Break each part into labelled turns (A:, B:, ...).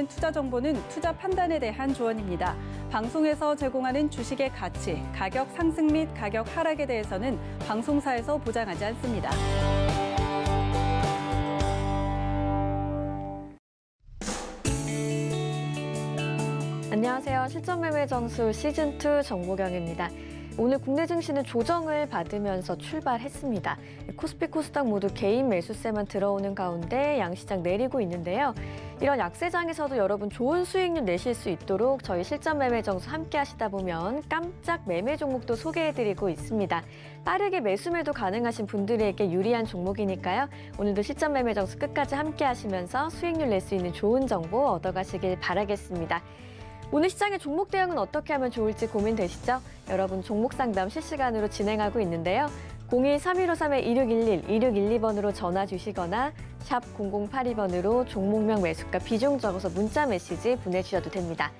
A: 있는 투자 정보는 투자 판단에 대한 조언입니다. 방송에서 제공하는 주식의 가치, 가격 상승 및 가격 하락에 대해서는 방송사에서 보장하지 않습니다. 안녕하세요. 실전매매점수 시즌2 정보경입니다. 오늘 국내 증시는 조정을 받으면서 출발했습니다. 코스피 코스닥 모두 개인 매수세만 들어오는 가운데 양시장 내리고 있는데요. 이런 약세장에서도 여러분 좋은 수익률 내실 수 있도록 저희 실전 매매 정수 함께 하시다 보면 깜짝 매매 종목도 소개해드리고 있습니다. 빠르게 매수매도 가능하신 분들에게 유리한 종목이니까요. 오늘도 실전 매매 정수 끝까지 함께 하시면서 수익률 낼 수 있는 좋은 정보 얻어가시길 바라겠습니다. 오늘 시장의 종목 대응은 어떻게 하면 좋을지 고민되시죠? 여러분 종목 상담 실시간으로 진행하고 있는데요. 02-3153-1611, 2612번으로 전화 주시거나 샵 0082번으로 종목명 매수가 비중 적어서 문자 메시지 보내주셔도 됩니다.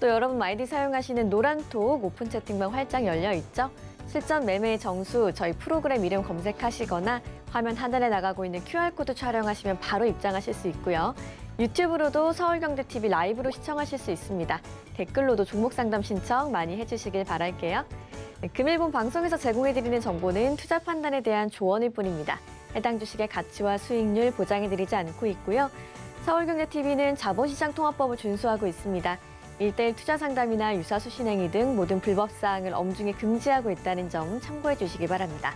A: 또 여러분 아이디 사용하시는 노란톡 오픈 채팅방 활짝 열려 있죠? 실전 매매의 정수, 저희 프로그램 이름 검색하시거나 화면 하단에 나가고 있는 QR코드 촬영하시면 바로 입장하실 수 있고요. 유튜브로도 서울경제TV 라이브로 시청하실 수 있습니다. 댓글로도 종목 상담 신청 많이 해주시길 바랄게요. 네, 금일본 방송에서 제공해드리는 정보는 투자 판단에 대한 조언일 뿐입니다. 해당 주식의 가치와 수익률 보장해드리지 않고 있고요. 서울경제TV는 자본시장 통합법을 준수하고 있습니다. 일대일 투자 상담이나 유사수 신행위 등 모든 불법사항을 엄중히 금지하고 있다는 점 참고해 주시기 바랍니다.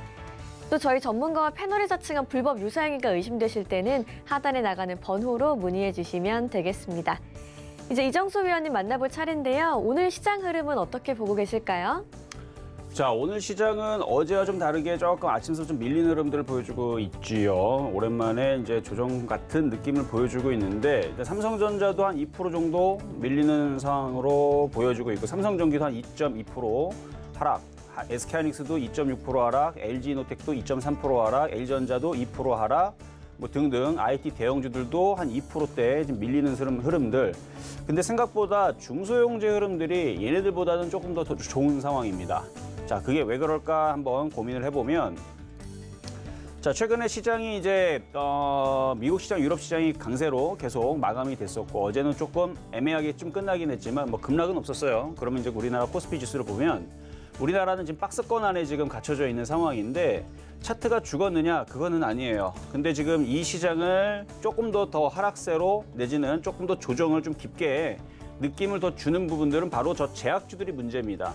A: 또 저희 전문가와 패널이 자칭한 불법 유사행위가 의심되실 때는 하단에 나가는 번호로 문의해 주시면 되겠습니다. 이제 이정수 위원님 만나볼 차례인데요. 오늘 시장 흐름은 어떻게 보고 계실까요?
B: 자 오늘 시장은 어제와 좀 다르게 조금 아침서 좀 밀린 흐름들을 보여주고 있지요. 오랜만에 이제 조정 같은 느낌을 보여주고 있는데 삼성전자도 한 2% 정도 밀리는 상황으로 보여주고 있고 삼성전기도 한 2.2% 하락. SK하이닉스도 아, 2.6% 하락, LG이노텍도 2.3% 하락, LG전자도 2% 하락, 뭐 등등 IT 대형주들도 한 2%대 지금 밀리는 흐름, 들 근데 생각보다 중소형제 흐름들이 얘네들보다는 조금 더, 더 좋은 상황입니다. 자, 그게 왜 그럴까 한번 고민을 해보면 자, 최근에 시장이 이제 어, 미국 시장, 유럽 시장이 강세로 계속 마감이 됐었고 어제는 조금 애매하게 좀 끝나긴 했지만 뭐 급락은 없었어요. 그러면 이제 우리나라 코스피 지수를 보면 우리나라는 지금 박스권 안에 지금 갇혀져 있는 상황인데 차트가 죽었느냐 그거는 아니에요. 근데 지금 이 시장을 조금 더 더 하락세로 내지는 조금 더 조정을 좀 깊게 느낌을 더 주는 부분들은 바로 저 제약주들이 문제입니다.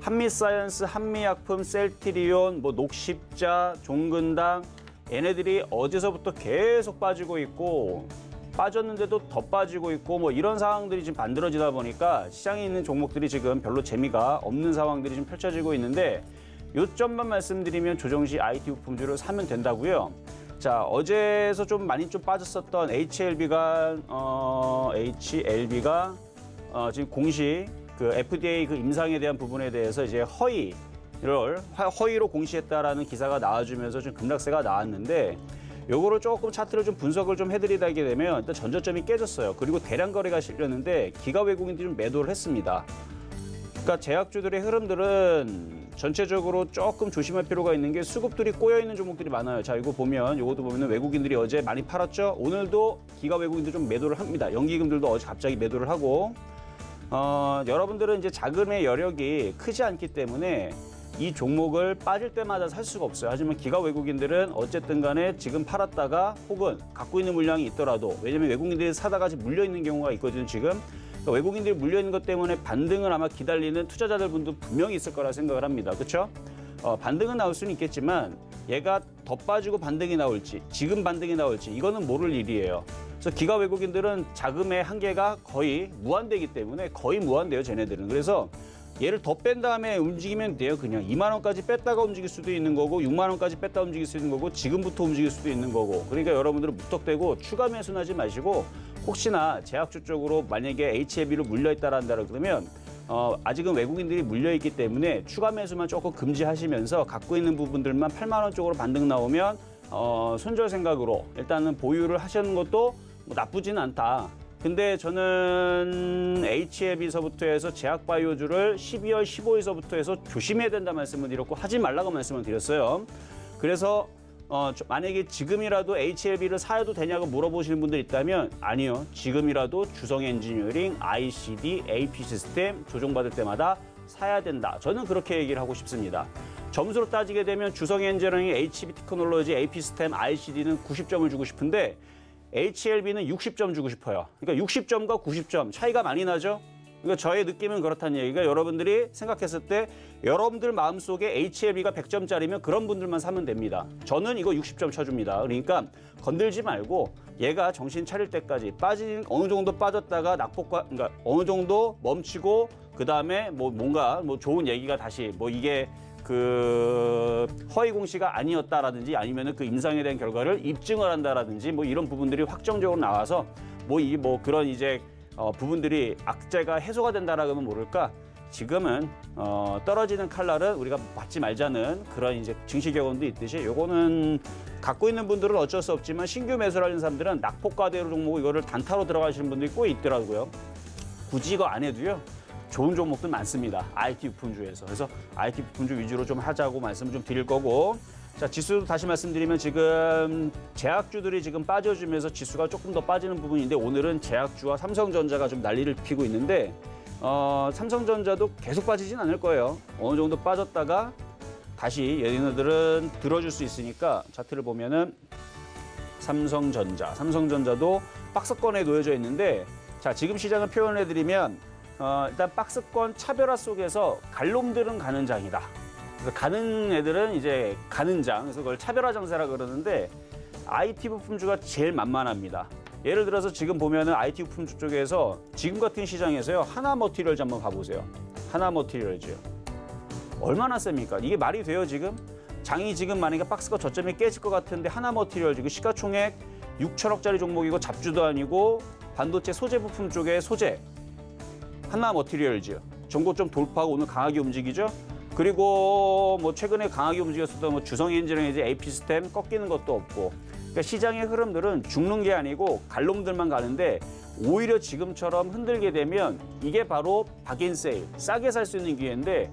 B: 한미사이언스, 한미약품, 셀트리온, 뭐 녹십자, 종근당 얘네들이 어디서부터 계속 빠지고 있고 빠졌는데도 더 빠지고 있고 뭐 이런 상황들이 지금 만들어지다 보니까 시장에 있는 종목들이 지금 별로 재미가 없는 상황들이 지금 펼쳐지고 있는데 요점만 말씀드리면 조정 시 IT 부품주를 사면 된다고요. 자 어제에서 좀 많이 좀 빠졌었던 HLB가 어 HLB가 어 지금 공시 그 FDA 그 임상에 대한 부분에 대해서 이제 허위 를 허위로 공시했다라는 기사가 나와주면서 좀 급락세가 나왔는데 요거를 조금 차트를 좀 분석을 좀 해드리다 하게 되면 일단 전저점이 깨졌어요. 그리고 대량 거래가 실렸는데 기가 외국인들이 좀 매도를 했습니다. 그러니까 제약주들의 흐름들은 전체적으로 조금 조심할 필요가 있는 게 수급들이 꼬여 있는 종목들이 많아요. 자, 이거 보면 요것도보면 외국인들이 어제 많이 팔았죠. 오늘도 기가 외국인들 좀 매도를 합니다. 연기금들도 어제 갑자기 매도를 하고 어, 여러분들은 이제 자금의 여력이 크지 않기 때문에 이 종목을 빠질 때마다 살 수가 없어요. 하지만 기가 외국인들은 어쨌든 간에 지금 팔았다가 혹은 갖고 있는 물량이 있더라도 왜냐면 외국인들이 사다가 지금 물려있는 경우가 있거든요, 지금. 그러니까 외국인들이 물려있는 것 때문에 반등을 아마 기다리는 투자자들 분도 분명히 있을 거라 생각을 합니다. 그렇죠? 어, 반등은 나올 수는 있겠지만 얘가 더 빠지고 반등이 나올지 지금 반등이 나올지 이거는 모를 일이에요. 그래서 기가 외국인들은 자금의 한계가 거의 무한대기 때문에 거의 무한대요, 쟤네들은. 그래서 얘를 더 뺀 다음에 움직이면 돼요. 그냥 2만 원까지 뺐다가 움직일 수도 있는 거고 6만 원까지 뺐다 움직일 수 있는 거고 지금부터 움직일 수도 있는 거고 그러니까 여러분들은 무턱대고 추가 매수하지 마시고 혹시나 제약주 쪽으로 만약에 HAB로 e 물려있다라는다 그러면 어, 아직은 외국인들이 물려있기 때문에 추가 매수만 조금 금지하시면서 갖고 있는 부분들만 8만 원 쪽으로 반등 나오면 어, 손절 생각으로 일단은 보유를 하시는 것도 뭐나쁘진 않다. 근데 저는 H앱에서부터 해서 제약바이오주를 12월 15일서부터 해서 조심해야 된다 말씀을 드렸고 하지 말라고 말씀을 드렸어요. 그래서 어, 만약에 지금이라도 HLB를 사야도 되냐고 물어보시는 분들 있다면 아니요. 지금이라도 주성 엔지니어링, ICD, AP 시스템 조정받을 때마다 사야 된다. 저는 그렇게 얘기를 하고 싶습니다. 점수로 따지게 되면 주성 엔지니어링, HB 테크놀로지, AP 시스템, ICD는 90점을 주고 싶은데 HLB는 60점 주고 싶어요. 그러니까 60점과 90점 차이가 많이 나죠. 그러니까 저의 느낌은 그렇다는 얘기가 여러분들이 생각했을 때 여러분들 마음속에 HLB가 100점짜리면 그런 분들만 사면 됩니다. 저는 이거 60점 쳐줍니다. 그러니까 건들지 말고 얘가 정신 차릴 때까지 빠진 어느 정도 빠졌다가 낙폭과 그러니까 어느 정도 멈추고 그 다음에 뭐 뭔가 뭐 좋은 얘기가 다시 뭐 이게 그 허위 공시가 아니었다라든지 아니면은 그 임상에 대한 결과를 입증을 한다라든지 뭐 이런 부분들이 확정적으로 나와서 뭐 이뭐 뭐 그런 이제 어 부분들이 악재가 해소가 된다라면 고하 모를까 지금은 어 떨어지는 칼날은 우리가 받지 말자는 그런 이제 증시 경험도 있듯이 요거는 갖고 있는 분들은 어쩔 수 없지만 신규 매수를 하는 사람들은 낙폭과대로 종목 이거를 단타로 들어가시는 분들이 꽤 있더라고요. 굳이 이거 안 해도요. 좋은 종목들 많습니다. IT 부품주에서. 그래서 IT 부품주 위주로 좀 하자고 말씀을 좀 드릴 거고 자, 지수 도 다시 말씀드리면 지금 제약주들이 지금 빠져주면서 지수가 조금 더 빠지는 부분인데 오늘은 제약주와 삼성전자가 좀 난리를 피고 있는데 어, 삼성전자도 계속 빠지진 않을 거예요. 어느 정도 빠졌다가 다시 얘네들은 들어줄 수 있으니까 차트를 보면은 삼성전자, 삼성전자도 박스권에 놓여져 있는데 자, 지금 시장을 표현해 드리면 어, 일단 박스권 차별화 속에서 갈놈들은 가는 장이다. 그래서 가는 애들은 이제 가는 장, 그래서 그걸 차별화 장세라 그러는데 IT 부품주가 제일 만만합니다. 예를 들어서 지금 보면은 IT 부품주 쪽에서 지금 같은 시장에서요 하나 머티리얼즈 한번 봐보세요. 하나 머티리얼즈 얼마나 셉니까? 이게 말이 돼요 지금? 장이 지금 만약에 박스가 저점에 깨질 것 같은데 하나 머티리얼즈 시가총액 6천억짜리 종목이고 잡주도 아니고 반도체 소재 부품 쪽에 소재 한나 머티리얼즈 전고좀 돌파하고 오늘 강하게 움직이죠. 그리고 뭐 최근에 강하게 움직였었던 뭐 주성 엔진의 이제 AP 시스템 꺾이는 것도 없고 그러니까 시장의 흐름들은 죽는 게 아니고 갈놈들만 가는데 오히려 지금처럼 흔들게 되면 이게 바로 박앤세일 싸게 살 수 있는 기회인데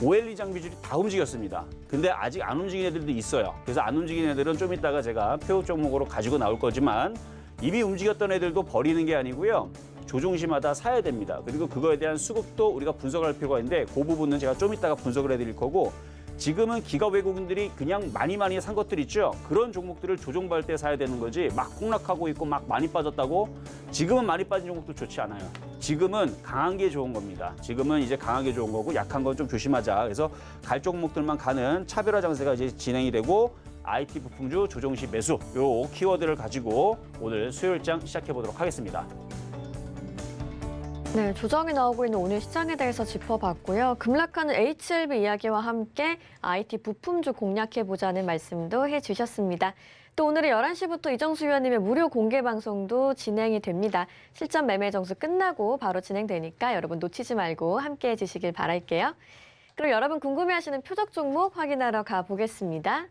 B: OLE 장비들이다 움직였습니다. 근데 아직 안 움직인 애들도 있어요. 그래서 안 움직인 애들은 좀 이따가 제가 표적 종목으로 가지고 나올 거지만 이미 움직였던 애들도 버리는 게 아니고요. 조종시마다 사야 됩니다. 그리고 그거에 대한 수급도 우리가 분석할 필요가 있는데 그 부분은 제가 좀 이따가 분석을 해드릴 거고 지금은 기가 외국인들이 그냥 많이 많이 산 것들 있죠. 그런 종목들을 조정받을 때 사야 되는 거지 막 폭락하고 있고 막 많이 빠졌다고 지금은 많이 빠진 종목도 좋지 않아요. 지금은 강한 게 좋은 겁니다. 지금은 이제 강한 게 좋은 거고 약한 건 좀 조심하자. 그래서 갈 종목들만 가는 차별화 장세가 이제 진행이 되고 IT 부품주 조정시 매수 요 키워드를 가지고 오늘 수요일장 시작해 보도록 하겠습니다.
A: 네, 조정이 나오고 있는 오늘 시장에 대해서 짚어봤고요. 급락하는 HLB 이야기와 함께 IT 부품주 공략해보자는 말씀도 해주셨습니다. 또오늘은 11시부터 이정수 위원님의 무료 공개 방송도 진행이 됩니다. 실전 매매 정수 끝나고 바로 진행되니까 여러분 놓치지 말고 함께해 주시길 바랄게요. 그럼 여러분 궁금해하시는 표적 종목 확인하러 가보겠습니다.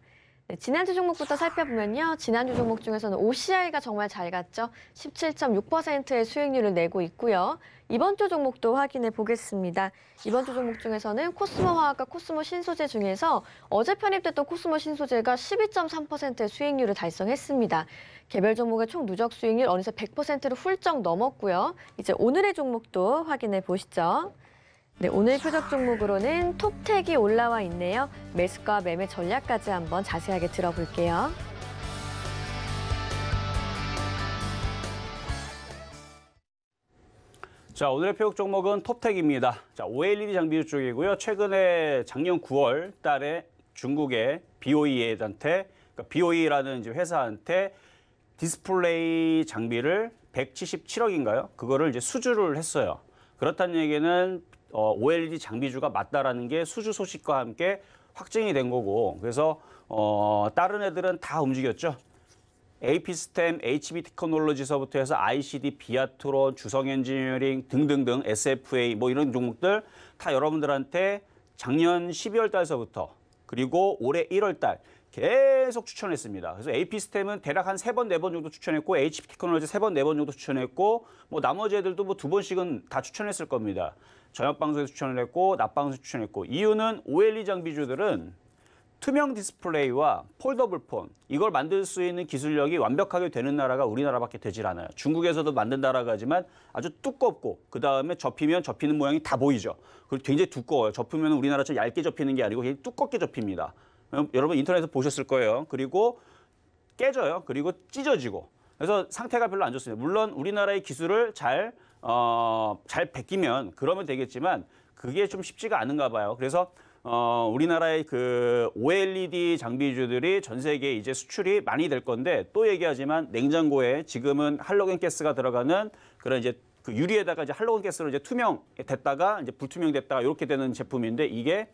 A: 네, 지난주 종목부터 살펴보면요. 지난주 종목 중에서는 OCI가 정말 잘 갔죠. 17.6%의 수익률을 내고 있고요. 이번 주 종목도 확인해 보겠습니다. 이번 주 종목 중에서는 코스모 화학과 코스모 신소재 중에서 어제 편입됐던 코스모 신소재가 12.3%의 수익률을 달성했습니다. 개별 종목의 총 누적 수익률 어느새 100%를 훌쩍 넘었고요. 이제 오늘의 종목도 확인해 보시죠. 네, 오늘 표적 종목으로는 톱택이 올라와 있네요. 매수과 매매 전략까지 한번 자세하게 들어볼게요.
B: 자, 오늘의 표적 종목은 톱택입니다. 자, OLED 장비 쪽이고요. 최근에 작년 9월 달에 중국의 BOE한테, 그러니까 BOE라는 이제 회사한테 디스플레이 장비를 177억인가요? 그거를 이제 수주를 했어요. 그렇다는 얘기는 어, OLED 장비주가 맞다라는 게 수주 소식과 함께 확증이 된 거고 그래서 어, 다른 애들은 다 움직였죠. AP스템, HB 테크놀로지서부터 해서 ICD, 비아트론, 주성 엔지니어링 등등등 SFA 뭐 이런 종목들 다 여러분들한테 작년 12월 달서부터 그리고 올해 1월 달 계속 추천했습니다. 그래서 AP스템은 대략 한 세 번 네번 네 정도 추천했고 HB 테크놀로지 세 번 네번 네 정도 추천했고 뭐 나머지 애들도 뭐 두 번씩은 다 추천했을 겁니다. 저녁 방송에서 추천을 했고 낮 방송에서 추천했고 이유는 OLED 장비주들은 투명 디스플레이와 폴더블 폰 이걸 만들 수 있는 기술력이 완벽하게 되는 나라가 우리나라밖에 되질 않아요. 중국에서도 만든 나라가지만 아주 두껍고 그 다음에 접히면 접히는 모양이 다 보이죠. 그리고 굉장히 두꺼워요. 접히면 우리나라처럼 얇게 접히는 게 아니고 굉장히 두껍게 접힙니다. 음, 여러분 인터넷에서 보셨을 거예요. 그리고 깨져요. 그리고 찢어지고 그래서 상태가 별로 안 좋습니다. 물론 우리나라의 기술을 잘 어, 잘 베끼면 그러면 되겠지만 그게 좀 쉽지가 않은가 봐요. 그래서 어, 우리나라의 그 OLED 장비주들이 전 세계에 이제 수출이 많이 될 건데 또 얘기하지만 냉장고에 지금은 할로겐 가스가 들어가는 그런 이제 그 유리에다가 이제 할로겐 가스로 이제 투명 됐다가 이제 불투명 됐다가 이렇게 되는 제품인데 이게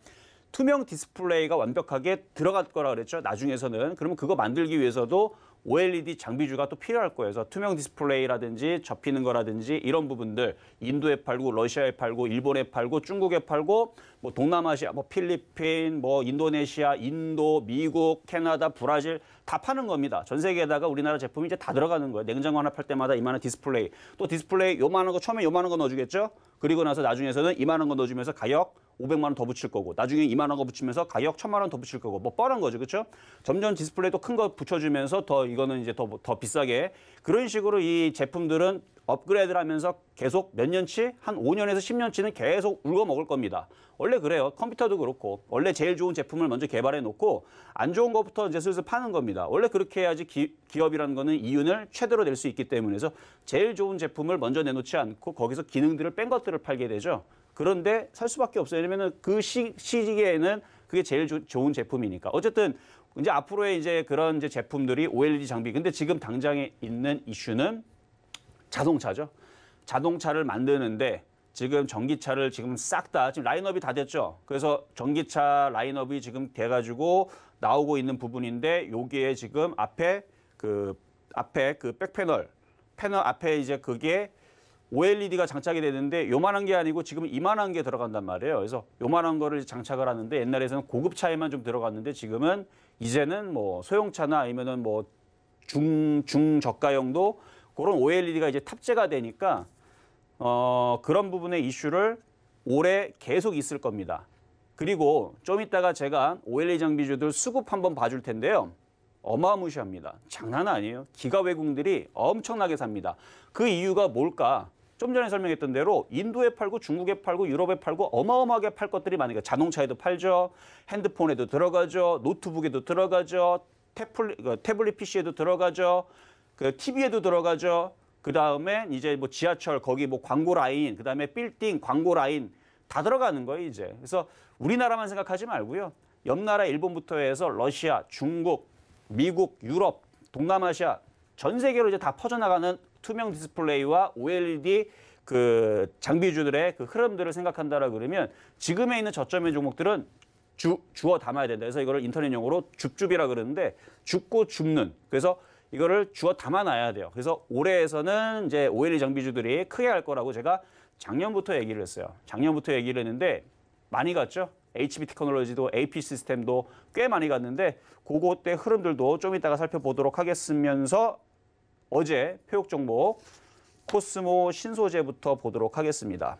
B: 투명 디스플레이가 완벽하게 들어갈 거라 그랬죠. 나중에서는 그러면 그거 만들기 위해서도 OLED 장비주가 또 필요할 거예요. 그래서 투명 디스플레이라든지 접히는 거라든지 이런 부분들 인도에 팔고 러시아에 팔고 일본에 팔고 중국에 팔고 뭐 동남아시아, 뭐 필리핀, 뭐 인도네시아, 인도, 미국, 캐나다, 브라질 다 파는 겁니다. 전 세계에다가 우리나라 제품이 이제 다 들어가는 거예요. 냉장고 하나 팔 때마다 이만한 디스플레이. 또 디스플레이 요만한 거 처음에 요만한 거 넣어주겠죠? 그리고 나서 나중에서는 이만한 거 넣어주면서 가격 500만 원 더 붙일 거고 나중에 2만 원거 붙이면서 가격 1000만 원 더 붙일 거고 뭐 뻔한 거죠. 그렇죠? 점점 디스플레이도 큰 거 붙여주면서 더 이거는 이제 더, 더 비싸게 그런 식으로 이 제품들은 업그레이드를 하면서 계속 몇 년치 한 5년에서 10년치는 계속 울고 먹을 겁니다. 원래 그래요. 컴퓨터도 그렇고 원래 제일 좋은 제품을 먼저 개발해 놓고 안 좋은 것부터 이제 슬슬 파는 겁니다. 원래 그렇게 해야지 기, 기업이라는 거는 이윤을 최대로 낼 수 있기 때문에서 제일 좋은 제품을 먼저 내놓지 않고 거기서 기능들을 뺀 것들을 팔게 되죠. 그런데 살 수밖에 없어요. 왜냐면그 시, 시기에는 그게 제일 조, 좋은 제품이니까. 어쨌든 이제 앞으로의 이제 그런 이제 제품들이 OLED 장비. 근데 지금 당장에 있는 이슈는 자동차죠. 자동차를 만드는데 지금 전기차를 지금 싹 다 지금 라인업이 다 됐죠. 그래서 전기차 라인업이 지금 돼가지고 나오고 있는 부분인데 여기에 지금 앞에 그 앞에 그 백패널 패널 앞에 이제 그게 OLED가 장착이 되는데 요만한 게 아니고 지금 이만한 게 들어간단 말이에요. 그래서 요만한 거를 장착을 하는데 옛날에는 서 고급 차에만 좀 들어갔는데 지금은 이제는 뭐 소형차나 아니면은 뭐 중 중저가형도 그런 OLED가 이제 탑재가 되니까 어, 그런 부분의 이슈를 올해 계속 있을 겁니다. 그리고 좀 이따가 제가 o l e d 장비주들 수급 한번 봐줄 텐데요. 어마무시합니다. 장난 아니에요. 기가 외국들이 엄청나게 삽니다. 그 이유가 뭘까? 좀 전에 설명했던 대로 인도에 팔고 중국에 팔고 유럽에 팔고 어마어마하게 팔 것들이 많으니까 자동차에도 팔죠. 핸드폰에도 들어가죠. 노트북에도 들어가죠. 태플, 그 태블릿 PC에도 들어가죠. 그 TV에도 들어가죠. 그 다음에 이제 뭐 지하철 거기 뭐 광고 라인, 그 다음에 빌딩 광고 라인 다 들어가는 거예요 이제. 그래서 우리나라만 생각하지 말고요. 옆 나라 일본부터 해서 러시아, 중국, 미국, 유럽, 동남아시아 전 세계로 이제 다 퍼져나가는 투명 디스플레이와 OLED 그 장비주들의 그 흐름들을 생각한다라 그러면 지금에 있는 저점의 종목들은 주, 주어 담아야 된다. 그래서 이거를 인터넷용으로 줍줍이라 그러는데 줍고 줍는. 그래서 이거를 주어 담아놔야 돼요. 그래서 올해에서는 이제 OLE 정비주들이 크게 갈 거라고 제가 작년부터 얘기를 했어요. 작년부터 얘기를 했는데 많이 갔죠. HB 테크놀로지도 AP 시스템도 꽤 많이 갔는데 그것때 흐름들도 좀 이따가 살펴보도록 하겠으면서 어제 표육 종목 코스모 신소재부터 보도록 하겠습니다.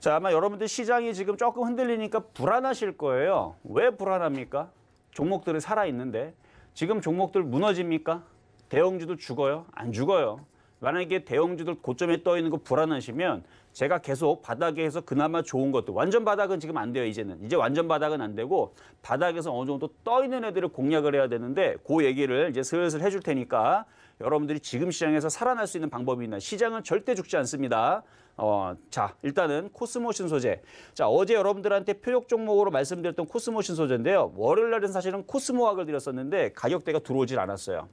B: 자, 아마 여러분들 시장이 지금 조금 흔들리니까 불안하실 거예요. 왜 불안합니까? 종목들은 살아있는데 지금 종목들 무너집니까? 대형주들 죽어요? 안 죽어요. 만약에 대형주들 고점에 떠 있는 거 불안하시면 제가 계속 바닥에서 그나마 좋은 것도 완전 바닥은 지금 안 돼요 이제는 이제 완전 바닥은 안 되고 바닥에서 어느 정도 떠 있는 애들을 공략을 해야 되는데 그 얘기를 이제 슬슬 해줄 테니까 여러분들이 지금 시장에서 살아날 수 있는 방법이 있나 시장은 절대 죽지 않습니다. 어, 자, 일단은 코스모 신소재. 자, 어제 여러분들한테 표적 종목으로 말씀드렸던 코스모 신소재인데요. 월요일 날은 사실은 코스모학을 드렸었는데 가격대가 들어오질 않았어요.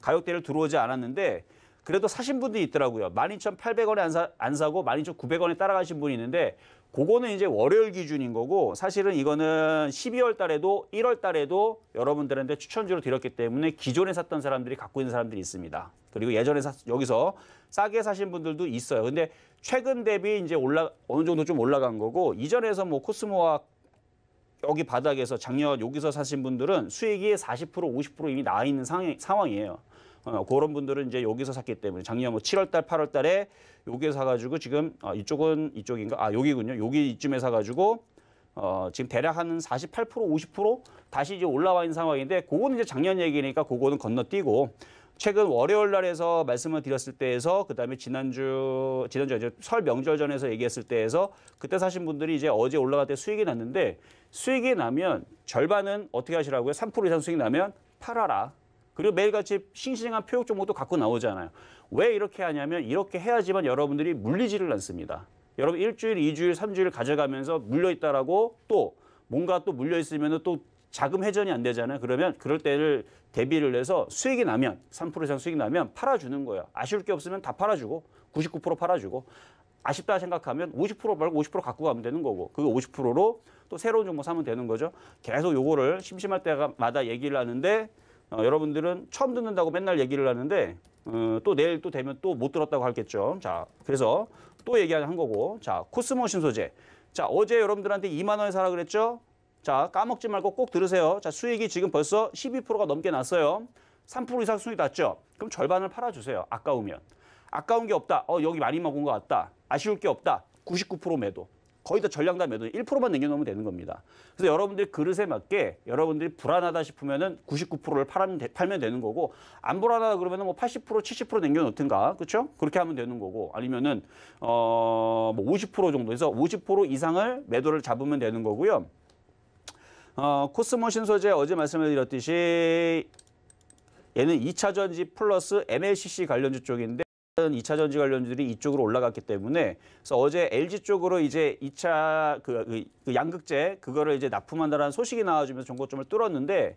B: 가격대를 들어오지 않았는데 그래도 사신 분들이 있더라고요. 12,800원에 안, 사, 안 사고 12,900원에 따라가신 분이 있는데 그거는 이제 월요일 기준인 거고 사실은 이거는 12월 달에도 1월 달에도 여러분들한테 추천주로 드렸기 때문에 기존에 샀던 사람들이 갖고 있는 사람들이 있습니다. 그리고 예전에 사, 여기서 싸게 사신 분들도 있어요. 근데 최근 대비 이제 올라 어느 정도 좀 올라간 거고 이전에서 뭐 코스모와 여기 바닥에서 작년 여기서 사신 분들은 수익이 40% 50% 이미 나와 있는 상황이에요. 어, 그런 분들은 이제 여기서 샀기 때문에 작년 뭐 7월달, 8월달에 여기에 사가지고 지금 어, 이쪽은 이쪽인가? 아 여기군요. 여기 이쯤에 사가지고 어, 지금 대략 한48% 50% 다시 이제 올라와 있는 상황인데 그거는 이제 작년 얘기니까 그거는 건너뛰고 최근 월요일 날에서 말씀을 드렸을 때에서 그다음에 지난주 지난주 이제 설 명절 전에서 얘기했을 때에서 그때 사신 분들이 이제 어제 올라갈 때 수익이 났는데 수익이 나면 절반은 어떻게 하시라고요? 3% 이상 수익 나면 팔아라. 그리고 매일같이 싱싱한 표육 종목도 갖고 나오잖아요. 왜 이렇게 하냐면 이렇게 해야지만 여러분들이 물리지를 않습니다. 여러분 일주일, 이주일, 삼주일 가져가면서 물려있다라고 또 뭔가 또 물려있으면 또 자금 회전이 안 되잖아요. 그러면 그럴 때를 대비를 해서 수익이 나면 3% 이상 수익이 나면 팔아주는 거예요. 아쉬울 게 없으면 다 팔아주고 99% 팔아주고 아쉽다 생각하면 50% 말고 50% 갖고 가면 되는 거고 그 50%로 또 새로운 종목 사면 되는 거죠. 계속 요거를 심심할 때마다 얘기를 하는데 어, 여러분들은 처음 듣는다고 맨날 얘기를 하는데 어, 또 내일 또 되면 또 못 들었다고 할겠죠 자, 그래서 또 얘기한 거고. 자, 코스모 신소재. 자, 어제 여러분들한테 2만 원에 사라 그랬죠? 자, 까먹지 말고 꼭 들으세요. 자, 수익이 지금 벌써 12%가 넘게 났어요. 3% 이상 수익 났죠? 그럼 절반을 팔아주세요. 아까우면. 아까운 게 없다. 어, 여기 많이 먹은 것 같다. 아쉬울 게 없다. 99% 매도. 거의 다 전량 다 매도 1%만 남겨놓으면 되는 겁니다. 그래서 여러분들 그릇에 맞게 여러분들이 불안하다 싶으면은 99%를 팔면, 되, 팔면 되는 거고 안 불안하다 그러면은 뭐80% 70% 남겨놓든가 그렇죠? 그렇게 하면 되는 거고 아니면은 어뭐 50% 정도에서 50% 이상을 매도를 잡으면 되는 거고요. 어, 코스모 신소재 어제 말씀을 드렸듯이 얘는 2차 전지 플러스 MLCC 관련주 쪽인데 2차 전지 관련주들이 이쪽으로 올라갔기 때문에 그래서 어제 LG 쪽으로 이제 2차 그, 그, 그 양극재 그거를 이제 납품한다라는 소식이 나와주면서 종고점을 뚫었는데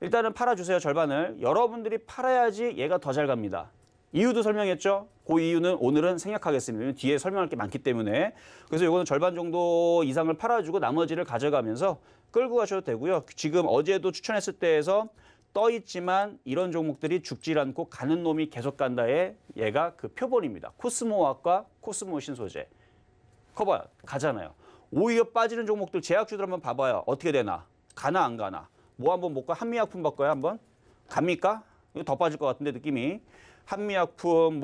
B: 일단은 팔아주세요 절반을 여러분들이 팔아야지 얘가 더 잘 갑니다. 이유도 설명했죠. 그 이유는 오늘은 생략하겠습니다. 뒤에 설명할 게 많기 때문에. 그래서 이거는 절반 정도 이상을 팔아주고 나머지를 가져가면서 끌고 가셔도 되고요. 지금 어제도 추천했을 때에서 떠 있지만 이런 종목들이 죽질 않고 가는 놈이 계속 간다에 얘가 그 표본입니다. 코스모학과 코스모 신소재. 커봐요. 가잖아요. 오히려 빠지는 종목들 제약주들 한번 봐봐요. 어떻게 되나? 가나 안 가나? 뭐 한번 볼까? 한미약품 바꿔요 한번? 갑니까? 이거 더 빠질 것 같은데 느낌이. 한미약품,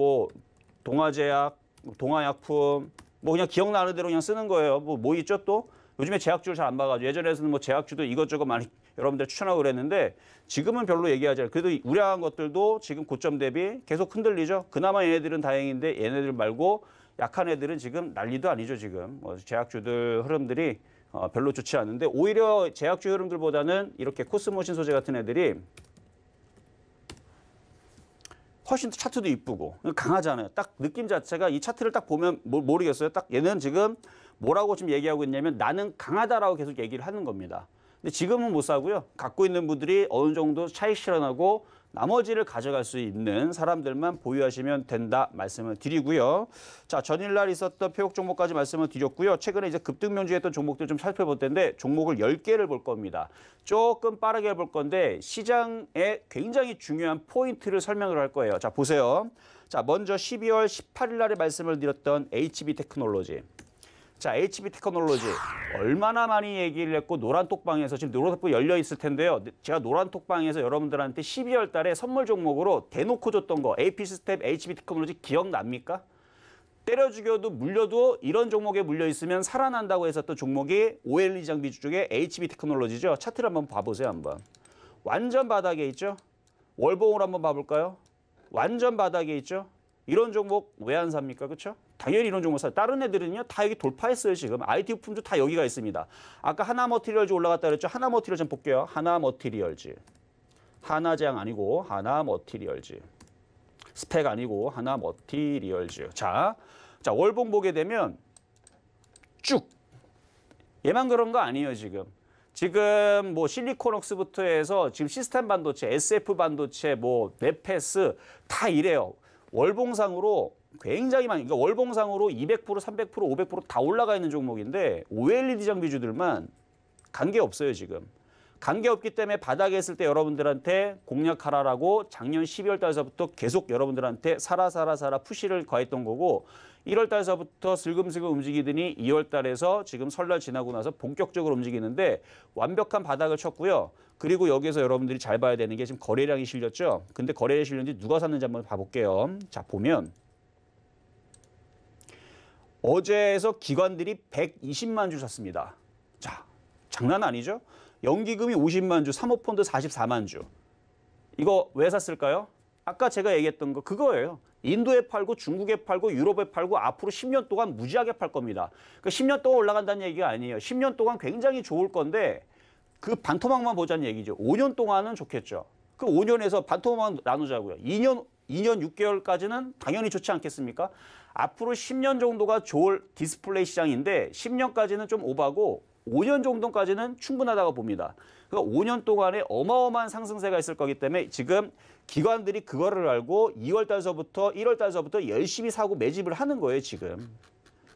B: 뭐동화제약동화약품뭐 그냥 기억나는 대로 그냥 쓰는 거예요. 뭐, 뭐 있죠 또? 요즘에 제약주를 잘 안 봐가지고 예전에는뭐 제약주도 이것저것 많이 여러분들 추천하고 그랬는데 지금은 별로 얘기하지 않아요. 그래도 우량한 것들도 지금 고점 대비 계속 흔들리죠. 그나마 얘네들은 다행인데 얘네들 말고 약한 애들은 지금 난리도 아니죠. 지금 뭐 제약주들 흐름들이 어, 별로 좋지 않은데 오히려 제약주 흐름들보다는 이렇게 코스모 신소재 같은 애들이 훨씬 차트도 이쁘고 강하잖아요. 딱 느낌 자체가 이 차트를 딱 보면 모르겠어요. 딱 얘는 지금 뭐라고 지금 얘기하고 있냐면 나는 강하다라고 계속 얘기를 하는 겁니다. 근데 지금은 못 사고요. 갖고 있는 분들이 어느 정도 차익 실현하고 나머지를 가져갈 수 있는 사람들만 보유하시면 된다 말씀을 드리고요. 자 전일날 있었던 표적 종목까지 말씀을 드렸고요. 최근에 이제 급등면주했던 종목들 좀 살펴볼 텐데 종목을 열개를볼 겁니다. 조금 빠르게 볼 건데 시장에 굉장히 중요한 포인트를 설명을 할 거예요. 자 보세요. 자 먼저 12월 18일 날에 말씀을 드렸던 HB 테크놀로지. 자, HB 테크놀로지 얼마나 많이 얘기를 했고 노란 톡방에서 지금 노란 톡방 열려 있을 텐데요. 네, 제가 노란 톡방에서 여러분들한테 12월 달에 선물 종목으로 대놓고 줬던 거 AP 스텝 HB 테크놀로지 기억납니까? 때려 죽여도 물려도 이런 종목에 물려 있으면 살아난다고 했었던 종목이 OL e d 장비주 쪽에 HB 테크놀로지죠. 차트를 한번 봐보세요, 한번. 완전 바닥에 있죠. 월봉을 한번 봐볼까요? 완전 바닥에 있죠. 이런 종목 왜 안 삽니까, 그렇죠? 당연히 이런종목사 다른 애들은요 다 여기 돌파했어요 지금 IT 부품도 다 여기가 있습니다 아까 하나 머티리얼즈 올라갔다 그랬죠 하나 머티리얼즈 좀 볼게요 하나 머티리얼즈 하나장 아니고 하나 머티리얼즈 스펙 아니고 하나 머티리얼즈 자, 자 월봉 보게 되면 쭉 얘만 그런 거 아니에요 지금 지금 뭐실리콘옥스부터 해서 지금 시스템 반도체, SF 반도체, 뭐네패스다 이래요. 월봉상으로 굉장히 많이 그러니까 월봉상으로 200% 300% 500%다 올라가 있는 종목인데 OLED 장비주들만 관계 없어요 지금. 관계 없기 때문에 바닥에 있을 때 여러분들한테 공략하라라고 작년 12월 달서부터 계속 여러분들한테 사라 사라 사라 푸시를 가했던 거고 1월 달서부터 슬금슬금 움직이더니 2월 달에서 지금 설날 지나고 나서 본격적으로 움직이는데 완벽한 바닥을 쳤고요. 그리고 여기에서 여러분들이 잘 봐야 되는 게 지금 거래량이 실렸죠. 근데 거래량이 실렸는지 누가 샀는지 한번 봐볼게요. 자 보면 어제에서 기관들이 120만 주 샀습니다. 자, 장난 아니죠? 연기금이 50만 주, 사모펀드 44만 주. 이거 왜 샀을까요? 아까 제가 얘기했던 거 그거예요. 인도에 팔고 중국에 팔고 유럽에 팔고 앞으로 10년 동안 무지하게 팔 겁니다. 그 그러니까 10년 동안 올라간다는 얘기가 아니에요. 10년 동안 굉장히 좋을 건데 그 반토막만 보자는 얘기죠. 5년 동안은 좋겠죠. 그 5년에서 반토막 나누자고요. 2년 2년 6개월까지는 당연히 좋지 않겠습니까? 앞으로 10년 정도가 좋을 디스플레이 시장인데 10년까지는 좀 오바고 5년 정도까지는 충분하다고 봅니다. 그러니까 5년 동안에 어마어마한 상승세가 있을 거기 때문에 지금 기관들이 그거를 알고 2월 달서부터 1월 달서부터 열심히 사고 매집을 하는 거예요, 지금.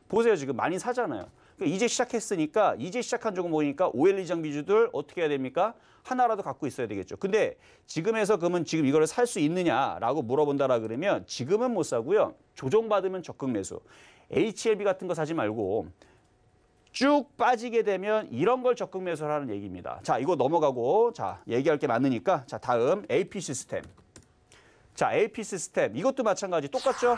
B: 보세요, 지금 많이 사잖아요. 그 이제 시작했으니까 이제 시작한 종목 보니까 OL 이장 비주들 어떻게 해야 됩니까? 하나라도 갖고 있어야 되겠죠. 근데 지금에서 그러면 지금 이거를 살 수 있느냐라고 물어본다라 그러면 지금은 못 사고요. 조정받으면 적극 매수. HLB 같은 거 사지 말고 쭉 빠지게 되면 이런 걸 적극 매수를하는 얘기입니다. 자, 이거 넘어가고 자, 얘기할 게 많으니까 자, 다음 AP 시스템. 자, AP 시스템. 이것도 마찬가지 똑같죠?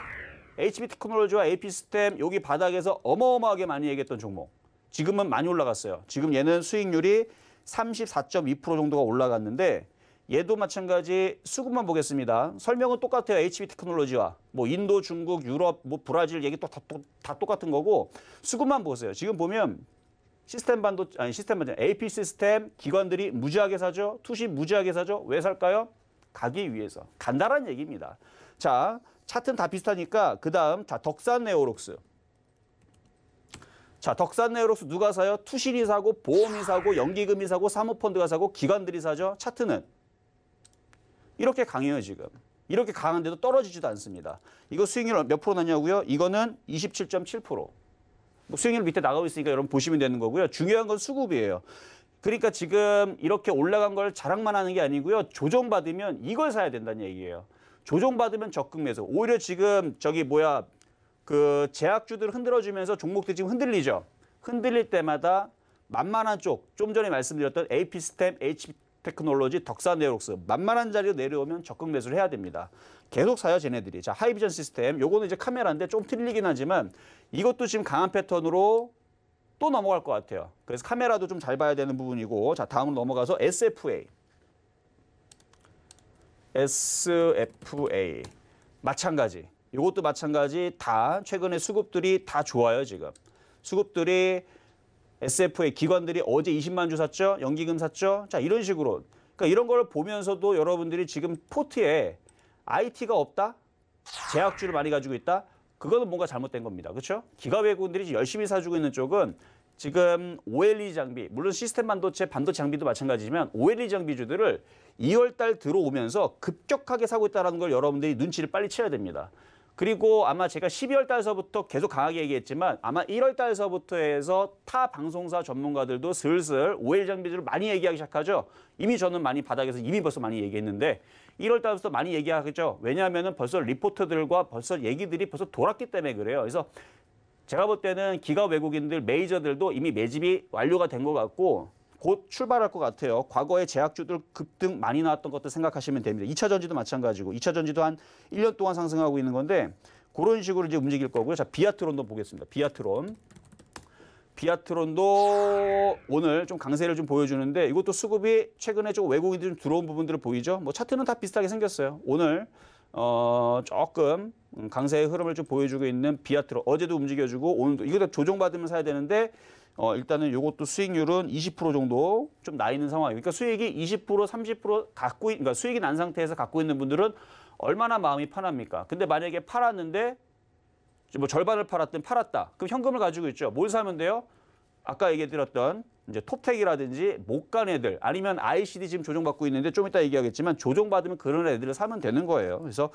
B: HB 테크놀로지와 AP 시스템 여기 바닥에서 어마어마하게 많이 얘기했던 종목. 지금은 많이 올라갔어요. 지금 얘는 수익률이 34.2% 정도가 올라갔는데 얘도 마찬가지 수급만 보겠습니다. 설명은 똑같아요. HB 테크놀로지와 뭐 인도, 중국, 유럽, 뭐 브라질 얘기 또다 다 똑같은 거고 수급만 보세요. 지금 보면 시스템 반도 아니 시스템 반도 AP 시스템 기관들이 무지하게 사죠. 투시 무지하게 사죠. 왜 살까요? 가기 위해서 간단한 얘기입니다. 자, 차트는 다 비슷하니까 그 다음 자 덕산 네오록스. 자 덕산 네오록스 누가 사요? 투신이 사고 보험이 사고 연기금이 사고 사모펀드가 사고 기관들이 사죠. 차트는 이렇게 강해요 지금. 이렇게 강한데도 떨어지지도 않습니다. 이거 수익률 몇 프로 나냐고요? 이거는 27.7%. 뭐 수익률 밑에 나가고 있으니까 여러분 보시면 되는 거고요. 중요한 건 수급이에요. 그러니까 지금 이렇게 올라간 걸 자랑만 하는 게 아니고요. 조정받으면 이걸 사야 된다는 얘기예요. 조정받으면 적극 매수. 오히려 지금 저기 뭐야 그 제약주들 흔들어주면서 종목들이 지금 흔들리죠. 흔들릴 때마다 만만한 쪽, 좀 전에 말씀드렸던 AP스템, h 테크놀로지, 덕산네오록스 만만한 자리로 내려오면 적극 매수를 해야 됩니다. 계속 사요 쟤네들이. 자 하이비전 시스템, 요거는 이제 카메라인데 좀 틀리긴 하지만 이것도 지금 강한 패턴으로 또 넘어갈 것 같아요. 그래서 카메라도 좀 잘 봐야 되는 부분이고 자 다음으로 넘어가서 SFA. SFA 마찬가지. 이것도 마찬가지 다 최근에 수급들이 다 좋아요 지금. 수급들이 SFA 기관들이 어제 20만 주 샀죠? 연기금 샀죠? 자 이런 식으로. 그러니까 이런 걸 보면서도 여러분들이 지금 포트에 IT가 없다? 제약주를 많이 가지고 있다? 그거는 뭔가 잘못된 겁니다. 그렇죠? 기가 외국인들이 열심히 사주고 있는 쪽은 지금 OLE 장비, 물론 시스템 반도체, 반도체 장비도 마찬가지지만 OLE 장비주들을 2월 달 들어오면서 급격하게 사고 있다는 걸 여러분들이 눈치를 빨리 채야 됩니다. 그리고 아마 제가 12월 달서부터 계속 강하게 얘기했지만 아마 1월 달서부터 해서 타 방송사 전문가들도 슬슬 오일 장비들을 많이 얘기하기 시작하죠. 이미 저는 많이 바닥에서 이미 벌써 많이 얘기했는데 1월 달부터 많이 얘기하겠죠. 왜냐하면 벌써 리포트들과 벌써 얘기들이 벌써 돌았기 때문에 그래요. 그래서 제가 볼 때는 기가 외국인들 메이저들도 이미 매집이 완료가 된 것 같고 곧 출발할 것 같아요. 과거에 제약주들 급등 많이 나왔던 것들 생각하시면 됩니다. 2차 전지도 마찬가지고 2차 전지도 한 1년 동안 상승하고 있는 건데 그런 식으로 이제 움직일 거고요. 자, 비아트론도 보겠습니다. 비아트론. 비아트론도 오늘 좀 강세를 좀 보여주는데 이것도 수급이 최근에 좀 외국인들이 좀 들어온 부분들을 보이죠. 뭐 차트는 다 비슷하게 생겼어요. 오늘 어, 조금 강세의 흐름을 좀 보여주고 있는 비아트로 어제도 움직여주고 오늘도 이거다 조정받으면 사야 되는데 어, 일단은 이것도 수익률은 20% 정도 좀 나 있는 상황이에요. 그러니까 수익이 20% 30% 갖고 있, 그러니까 수익이 난 상태에서 갖고 있는 분들은 얼마나 마음이 편합니까? 근데 만약에 팔았는데 뭐 절반을 팔았든 팔았다. 그럼 현금을 가지고 있죠. 뭘 사면 돼요? 아까 얘기해 드렸던 이제 톱텍이라든지 못 간 애들 아니면 ICD 지금 조정받고 있는데 좀 이따 얘기하겠지만 조정받으면 그런 애들을 사면 되는 거예요. 그래서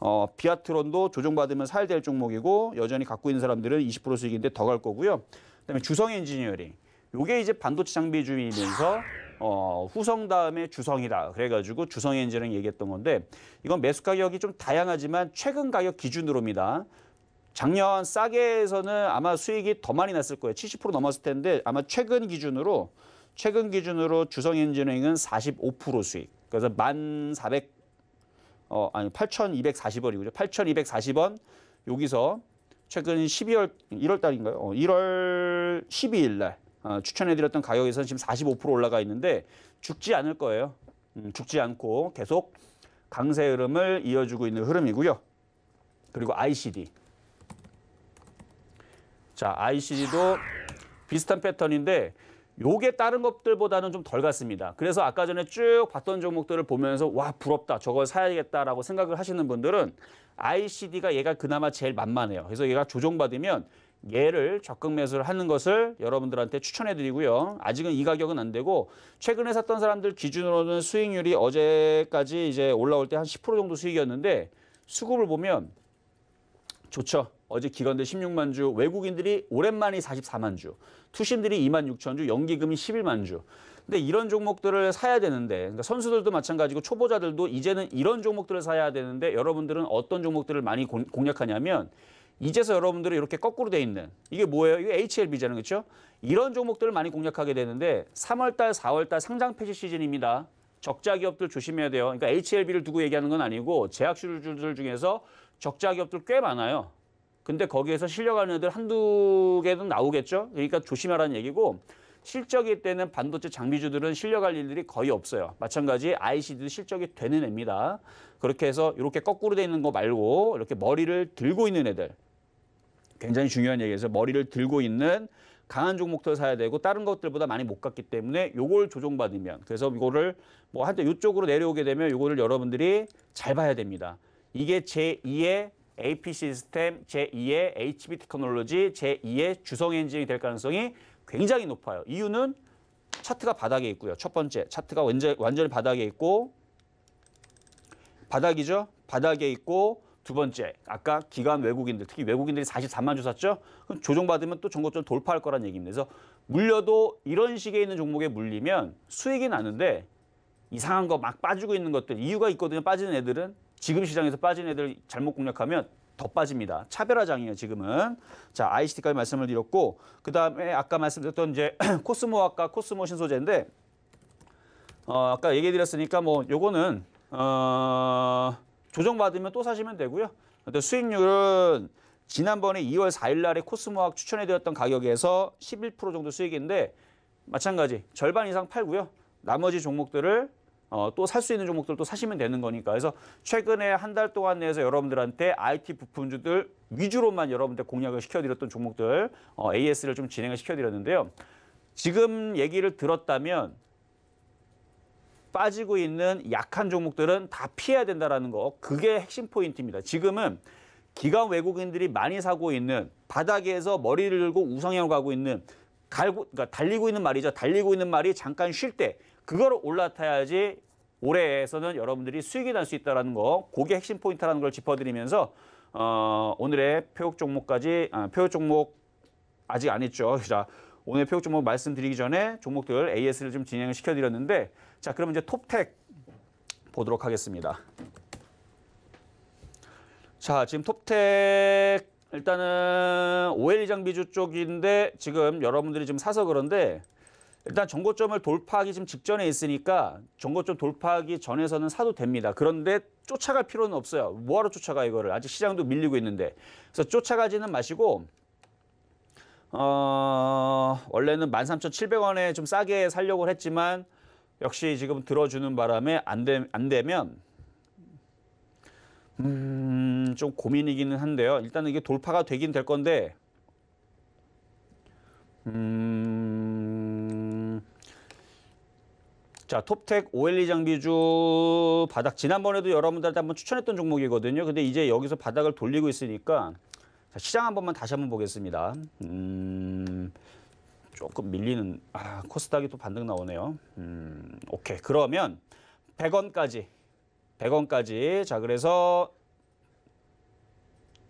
B: 어, 비아트론도 조정받으면 사야 될 종목이고 여전히 갖고 있는 사람들은 20% 수익인데 더 갈 거고요. 그다음에 주성 엔지니어링. 요게 이제 반도체 장비주이면서 인 어, 후성 다음에 주성이다. 그래가지고 주성 엔지니어링 얘기했던 건데 이건 매수 가격이 좀 다양하지만 최근 가격 기준으로입니다. 작년 싸게 에서는 아마 수익이 더 많이 났을 거예요. 70% 넘었을 텐데 아마 최근 기준으로 최근 기준으로 주성엔진행은 45% 수익. 그래서 1,400어 아니 8,240원이군요. 8,240원 여기서 최근 12월 1월 달인가요? 어, 1월 12일 날 어, 추천해드렸던 가격에서는 지금 45% 올라가 있는데 죽지 않을 거예요. 음, 죽지 않고 계속 강세 흐름을 이어주고 있는 흐름이고요. 그리고 ICD 자, ICG도 비슷한 패턴인데 요게 다른 것들보다는 좀 덜 갔습니다. 그래서 아까 전에 쭉 봤던 종목들을 보면서 와 부럽다 저걸 사야겠다라고 생각을 하시는 분들은 ICD가 얘가 그나마 제일 만만해요. 그래서 얘가 조정받으면 얘를 적극 매수를 하는 것을 여러분들한테 추천해 드리고요. 아직은 이 가격은 안 되고 최근에 샀던 사람들 기준으로는 수익률이 어제까지 이제 올라올 때 한 10% 정도 수익이었는데 수급을 보면 좋죠. 어제 기관들 16만 주, 외국인들이 오랜만에 44만 주, 투신들이 2만 6천 주, 연기금이 11만 주. 근데 이런 종목들을 사야 되는데 그러니까 선수들도 마찬가지고 초보자들도 이제는 이런 종목들을 사야 되는데 여러분들은 어떤 종목들을 많이 공략하냐면 이제서 여러분들이 이렇게 거꾸로 돼 있는 이게 뭐예요? 이게 HLB잖아요. 그렇죠? 이런 종목들을 많이 공략하게 되는데 3월 달, 4월 달 상장 폐지 시즌입니다. 적자 기업들 조심해야 돼요. 그러니까 HLB를 두고 얘기하는 건 아니고 제약 주주들 중에서 적자 기업들 꽤 많아요. 근데 거기에서 실려가는 애들 한두 개는 나오겠죠. 그러니까 조심하라는 얘기고 실적일 때는 반도체 장비주들은 실려갈 일들이 거의 없어요. 마찬가지 IC도 실적이 되는 애입니다. 그렇게 해서 이렇게 거꾸로 돼 있는 거 말고 이렇게 머리를 들고 있는 애들 굉장히 중요한 얘기에서 머리를 들고 있는 강한 종목들 사야 되고 다른 것들보다 많이 못 갔기 때문에 요걸 조정받으면 그래서 이거를 뭐 한때 이쪽으로 내려오게 되면 요거를 여러분들이 잘 봐야 됩니다. 이게 제2의 AP 시스템 제2의 HB 테크놀로지 제2의 주성 엔진이 될 가능성이 굉장히 높아요. 이유는 차트가 바닥에 있고요. 첫 번째 차트가 완전, 완전히 바닥에 있고 바닥이죠. 바닥에 있고 두 번째 아까 기관 외국인들 특히 외국인들이 44만 주 샀죠. 그럼 조정받으면 또 전고점 돌파할 거란 얘기입니다. 그래서 물려도 이런 식에 있는 종목에 물리면 수익이 나는데 이상한 거 막 빠지고 있는 것들 이유가 있거든요. 빠지는 애들은 지금 시장에서 빠진 애들 잘못 공략하면 더 빠집니다. 차별화장이에요, 지금은. 자, ICT까지 말씀을 드렸고, 그 다음에 아까 말씀드렸던 이제 코스모 아과 코스모 신소재인데, 어, 아까 얘기해 드렸으니까 뭐 요거는, 어, 조정받으면 또 사시면 되고요. 근데 수익률은 지난번에 2월 4일 날에 코스모학 추천해 드렸던 가격에서 11% 정도 수익인데, 마찬가지 절반 이상 팔고요. 나머지 종목들을 어, 또 살 수 있는 종목들도 사시면 되는 거니까. 그래서 최근에 한 달 동안 내에서 여러분들한테 IT 부품주들 위주로만 여러분들 공략을 시켜드렸던 종목들 어, AS를 좀 진행을 시켜드렸는데요. 지금 얘기를 들었다면 빠지고 있는 약한 종목들은 다 피해야 된다는 거. 그게 핵심 포인트입니다. 지금은 기관 외국인들이 많이 사고 있는 바닥에서 머리를 들고 우상향으로 가고 있는 갈고, 그러니까 달리고 있는 말이죠. 달리고 있는 말이 잠깐 쉴때 그걸 올라타야지 올해에서는 여러분들이 수익이 날 수 있다는 거 그게 핵심 포인트라는 걸 짚어드리면서 어, 오늘의 표육 종목까지 아, 표육 종목 아직 안 했죠. 자, 오늘 표육 종목 말씀드리기 전에 종목들 AS를 좀 진행을 시켜드렸는데 자그러면 이제 톱텍 보도록 하겠습니다. 자 지금 톱텍 일단은 OL 장비주 쪽인데 지금 여러분들이 지금 사서 그런데 일단 정고점을 돌파하기 지금 직전에 있으니까 정고점 돌파하기 전에서는 사도 됩니다. 그런데 쫓아갈 필요는 없어요. 뭐하러 쫓아가 이거를 아직 시장도 밀리고 있는데 그래서 쫓아가지는 마시고 어, 원래는 13,700원에 좀 싸게 살려고 했지만 역시 지금 들어주는 바람에 안, 되, 안 되면 음, 좀 고민이기는 한데요. 일단은 이게 돌파가 되긴 될 건데 음, 자, 톱텍 OLE d 장비주 바닥 지난번에도 여러분들한테 한번 추천했던 종목이거든요. 근데 이제 여기서 바닥을 돌리고 있으니까 자, 시장 한 번만 다시 한번 보겠습니다. 음, 조금 밀리는 아, 코스닥이 또 반등 나오네요. 음, 오케이. 그러면 100원까지 100원까지 자, 그래서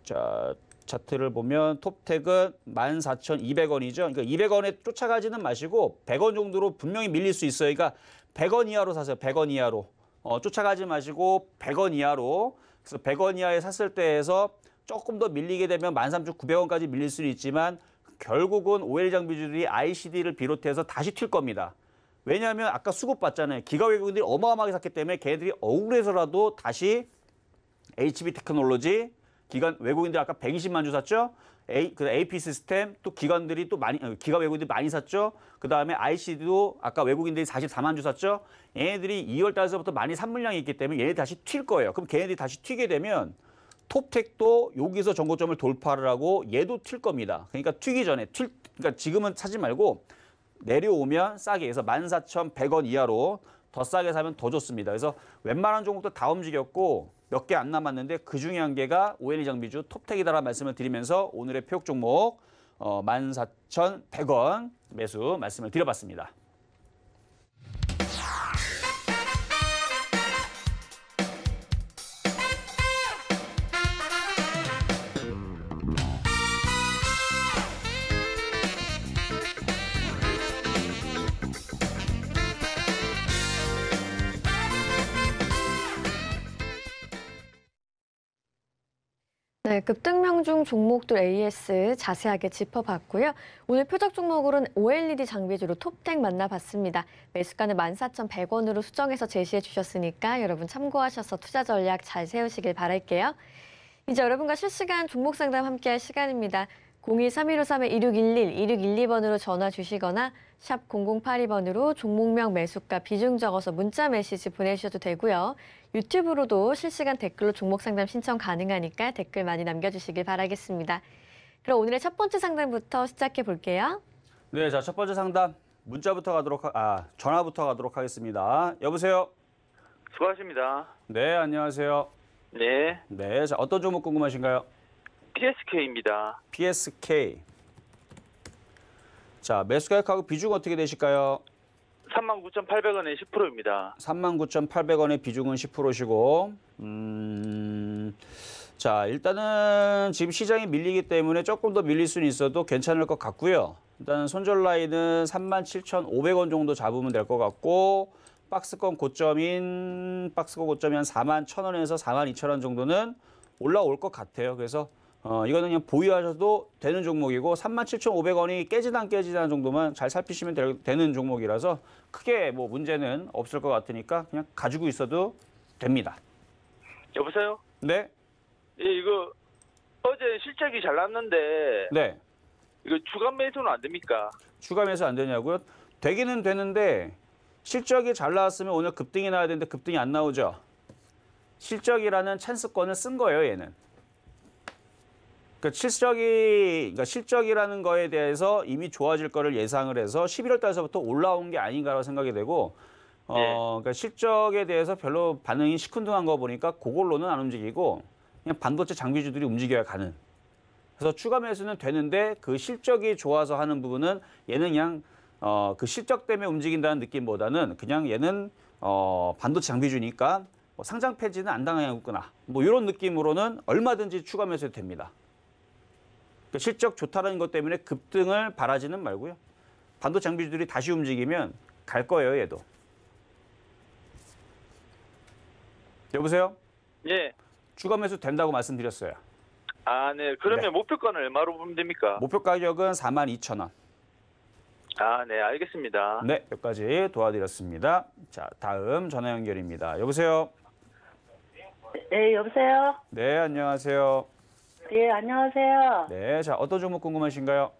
B: 자, 차트를 보면 톱텍은 14,200원이죠. 그러니까 200원에 쫓아가지는 마시고 100원 정도로 분명히 밀릴 수 있어요. 그러니까 100원 이하로 사세요. 100원 이하로. 어, 쫓아가지 마시고 100원 이하로. 그래서 100원 이하에 샀을 때에서 조금 더 밀리게 되면 13,900원까지 밀릴 수는 있지만 결국은 OL 장비주들이 ICD를 비롯해서 다시 튈 겁니다. 왜냐하면 아까 수급받잖아요. 기가 외국인들이 어마어마하게 샀기 때문에 걔들이 억울해서라도 다시 HB 테크놀로지 기간 외국인들 아까 120만 주 샀죠? A, 그 AP 시스템 또 기관들이 또 많이 어, 기가 외국인들이 많이 샀죠. 그다음에 IC도 아까 외국인들이 44만 주 샀죠. 얘네들이 2월 달서부터 많이 산 물량이 있기 때문에 얘네 다시 튈 거예요. 그럼 걔네들이 다시 튀게 되면 톱텍도 여기서 정고점을 돌파를 하고 얘도 튈 겁니다. 그러니까 튀기 전에 튈 그러니까 지금은 사지 말고 내려오면 싸게 해서 14,100원 이하로 더 싸게 사면 더 좋습니다. 그래서 웬만한 종목도 다 움직였고 몇 개 안 남았는데 그중에 한 개가 오엘이 장비주 톱택이다라는 말씀을 드리면서 오늘의 표적 종목 어, 14,100원 매수 말씀을 드려봤습니다.
A: 네, 급등명 중 종목들 AS 자세하게 짚어봤고요. 오늘 표적 종목으로는 OLED 장비 주로 톱10 만나봤습니다. 매수가는 14,100원으로 수정해서 제시해 주셨으니까 여러분 참고하셔서 투자 전략 잘 세우시길 바랄게요. 이제 여러분과 실시간 종목 상담 함께할 시간입니다. 023153-2611-2612번으로 전화 주시거나 샵 0082번으로 종목명 매수가 비중 적어서 문자 메시지 보내주셔도 되고요. 유튜브로도 실시간 댓글로 종목 상담 신청 가능하니까 댓글 많이 남겨주시길 바라겠습니다. 그럼 오늘의 첫 번째 상담부터 시작해 볼게요.
B: 네, 자, 첫 번째 상담 문자부터 가도록 아, 전화부터 가도록 하겠습니다. 여보세요. 수고하십니다. 네, 안녕하세요. 네. 네, 자, 어떤 종목 궁금하신가요? PSK입니다. PSK. 자, 매수 계획하고 비중 어떻게 되실까요? 39,800원에 10%입니다. 39,800원의 비중은 10%시고, 음, 자, 일단은 지금 시장이 밀리기 때문에 조금 더 밀릴 수는 있어도 괜찮을 것 같고요. 일단 손절 라인은 37,500원 정도 잡으면 될 것 같고, 박스권 고점인, 박스권 고점이 한 4만 1,000원에서 4만 2,000원 정도는 올라올 것 같아요. 그래서 어, 이거는 그냥 보유하셔도 되는 종목이고 37,500원이 깨지다 안 깨지다 정도만 잘 살피시면 되, 는 종목이라서 크게 뭐 문제는 없을 것 같으니까 그냥 가지고 있어도 됩니다. 여보세요? 네. 예, 이거 어제 실적이 잘 났는데 네. 이거 주간 매수는 안 됩니까? 주간 매수 안 되냐고요? 되기는 되는데 실적이 잘 나왔으면 오늘 급등이 나야 되는데 급등이 안 나오죠. 실적이라는 찬스권을 쓴 거예요, 얘는. 그 실적이 그러니까 실적이라는 거에 대해서 이미 좋아질 거를 예상을 해서 11월 달서부터 올라온 게 아닌가라고 생각이 되고 어 예. 그러니까 실적에 대해서 별로 반응이 시큰둥한 거 보니까 그걸로는 안 움직이고 그냥 반도체 장비주들이 움직여야 가는. 그래서 추가 매수는 되는데 그 실적이 좋아서 하는 부분은 얘는 그냥 어그 실적 때문에 움직인다는 느낌보다는 그냥 얘는 어 반도체 장비주니까 뭐 상장 폐지는 안 당하거나 뭐 이런 느낌으로는 얼마든지 추가 매수해도 됩니다. 그러니까 실적 좋다는것 때문에 급등을 바라지는 말고요. 반도 장비주들이 다시 움직이면 갈 거예요, 얘도. 여보세요? 예. 추가 매수 된다고 말씀드렸어요. 아, 네. 그러면 네. 목표가는 얼마로 보면 됩니까? 목표 가격은 4 2 0원 아, 네. 알겠습니다. 네. 여기까지 도와드렸습니다. 자, 다음 전화 연결입니다. 여보세요? 네, 여보세요? 네, 안녕하세요.
A: 예, 안녕하세요.
B: 네, 자 어떤 종목 궁금하신가요?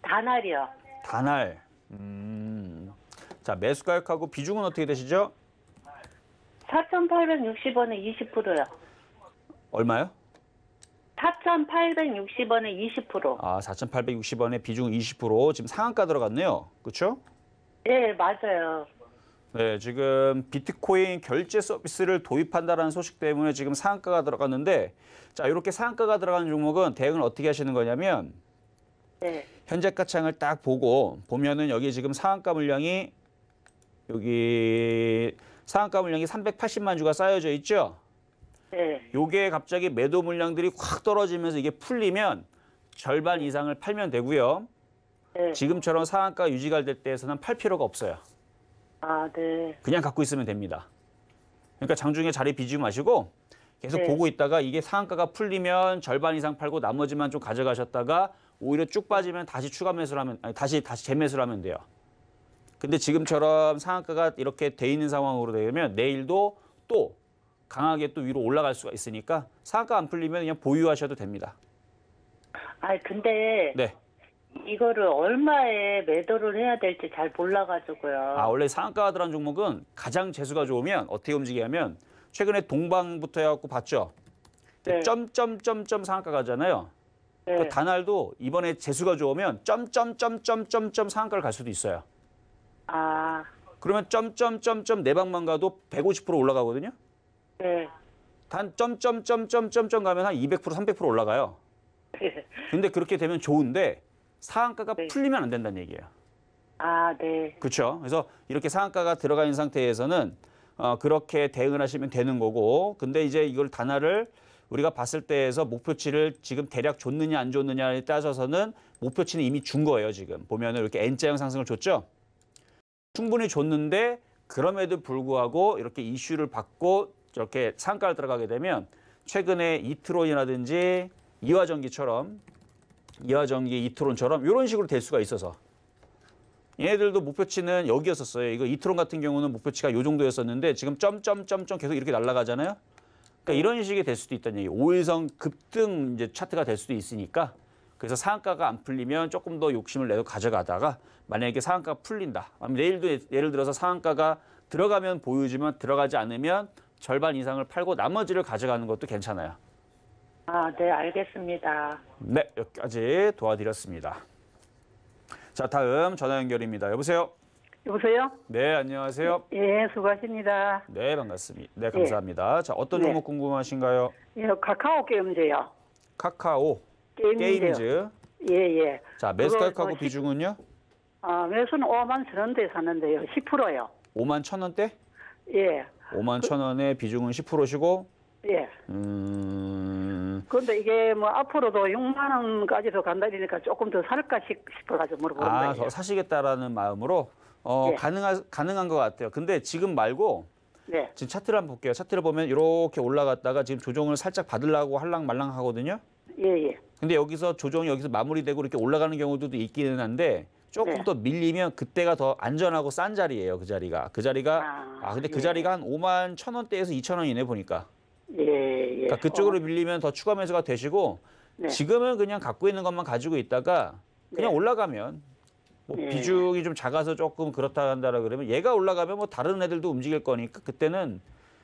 A: 다날이요.
B: 단알. 음. 자 매수 가격하고 비중은 어떻게 되시죠?
A: 4,860원에 20%요.
B: 얼마요? 4,860원에 20%. 아, 4,860원에 비중 20% 지금 상한가 들어갔네요. 그렇죠? 예, 맞아요. 네, 지금 비트코인 결제 서비스를 도입한다라는 소식 때문에 지금 상한가가 들어갔는데 자, 이렇게 상한가가 들어가는 종목은 대응을 어떻게 하시는 거냐면 네. 현재 가창을 딱 보고 보면은 여기 지금 상한가 물량이 여기 상한가 물량이 380만 주가 쌓여져 있죠. 네. 요게 갑자기 매도 물량들이 확 떨어지면서 이게 풀리면 절반 이상을 팔면 되고요. 네. 지금처럼 상한가 유지가 될 때에서는 팔 필요가 없어요. 아, 네. 그냥 갖고 있으면 됩니다. 그러니까 장중에 자리 비지 마시고 계속 네. 보고 있다가 이게 상한가가 풀리면 절반 이상 팔고 나머지만 좀 가져가셨다가 오히려 쭉 빠지면 다시 추가 매수를 하면 아니, 다시 다시 재매수를 하면 돼요. 근데 지금처럼 상한가가 이렇게 돼 있는 상황으로 되면 내일도 또 강하게 또 위로 올라갈 수가 있으니까 상한가 안 풀리면 그냥 보유하셔도 됩니다.
A: 아, 근데 네. 이거를 얼마에 매도를 해야 될지 잘 몰라가지고요. 아, 원래
B: 상한가하드 종목은 가장 재수가 좋으면 어떻게 움직이냐면 최근에 동방부터 해갖고 봤죠. 네. 점점점점 상한가 가잖아요. 네. 그 단알도 이번에 재수가 좋으면 점점점점점점 상한가를 갈 수도 있어요. 아. 그러면 점점점점 내방만 가도 150% 올라가거든요. 네. 단 점점점점점점 가면 한 200% 300% 올라가요. 근데 그렇게 되면 좋은데 상한가가 네. 풀리면 안 된다는 얘기예요. 아, 네. 그렇죠. 그래서 이렇게 상한가가 들어가 있는 상태에서는 어, 그렇게 대응을 하시면 되는 거고 근데 이제 이걸 단화를 우리가 봤을 때에서 목표치를 지금 대략 줬느냐 안 줬느냐를 따져서는 목표치는 이미 준 거예요. 지금 보면 은 이렇게 N자형 상승을 줬죠. 충분히 줬는데 그럼에도 불구하고 이렇게 이슈를 받고 이렇게 상가를 들어가게 되면 최근에 이트론이라든지 이화전기처럼 이화정기 이트론처럼 이런 식으로 될 수가 있어서 얘네들도 목표치는 여기였었어요. 이거 이트론 같은 경우는 목표치가 요 정도였었는데 지금 점점점점 계속 이렇게 날아가잖아요. 그러니까 이런 식이 될 수도 있다는 얘기. 오일성 급등 이제 차트가 될 수도 있으니까 그래서 상한가가 안 풀리면 조금 더 욕심을 내서 가져가다가 만약에 상한가가 풀린다. 내일도 예, 예를 들어서 상한가가 들어가면 보유지만 들어가지 않으면 절반 이상을 팔고 나머지를 가져가는 것도 괜찮아요. 아, 네, 알겠습니다. 네, 여기까지 도와드렸습니다. 자, 다음 전화 연결입니다. 여보세요? 여보세요? 네, 안녕하세요. 예, 수고하십니다. 네, 반갑습니다. 네, 예. 감사합니다. 자, 어떤 네. 종목 궁금하신가요? 예, 카카오 게임즈요. 카카오
A: 게임즈 게임즈.
B: 예, 예. 자, 매수가격하고 그 뭐 비중은요? 아, 매수는 5만 천 원대 샀는데요. 10%요. 5만 천 원대? 예. 5만 그... 천 원에 비중은 10%시고? 예. 음... 그런데 이게 뭐 앞으로도 6만 원까지도 간다 이러니까 조금 더 살까 싶, 싶어가지고 물어보는 아, 거예요. 더 사시겠다라는 마음으로 어, 예. 네. 가능한 가능한 것 같아요. 근데 지금 말고 네. 지금 차트를 한번 볼게요. 차트를 보면 이렇게 올라갔다가 지금 조정을 살짝 받으려고 할랑 말랑 하거든요. 예, 예. 근데 여기서 조정이 여기서 마무리되고 이렇게 올라가는 경우도 있기는 한데 조금 네. 더 밀리면 그때가 더 안전하고 싼 자리예요. 그 자리가. 그 자리가
A: 아, 아 근데 그 예.
B: 자리가 한 5만 1천 원대에서 2천 원이네 보니까.
A: 예, 예. 그러니까 그쪽으로 어.
B: 빌리면 더 추가 매수가 되시고 네. 지금은 그냥 갖고 있는 것만 가지고 있다가 그냥 네. 올라가면 뭐 예. 비중이 좀 작아서 조금 그렇다 한다라 그러면 얘가 올라가면 뭐 다른 애들도 움직일 거니까 그때는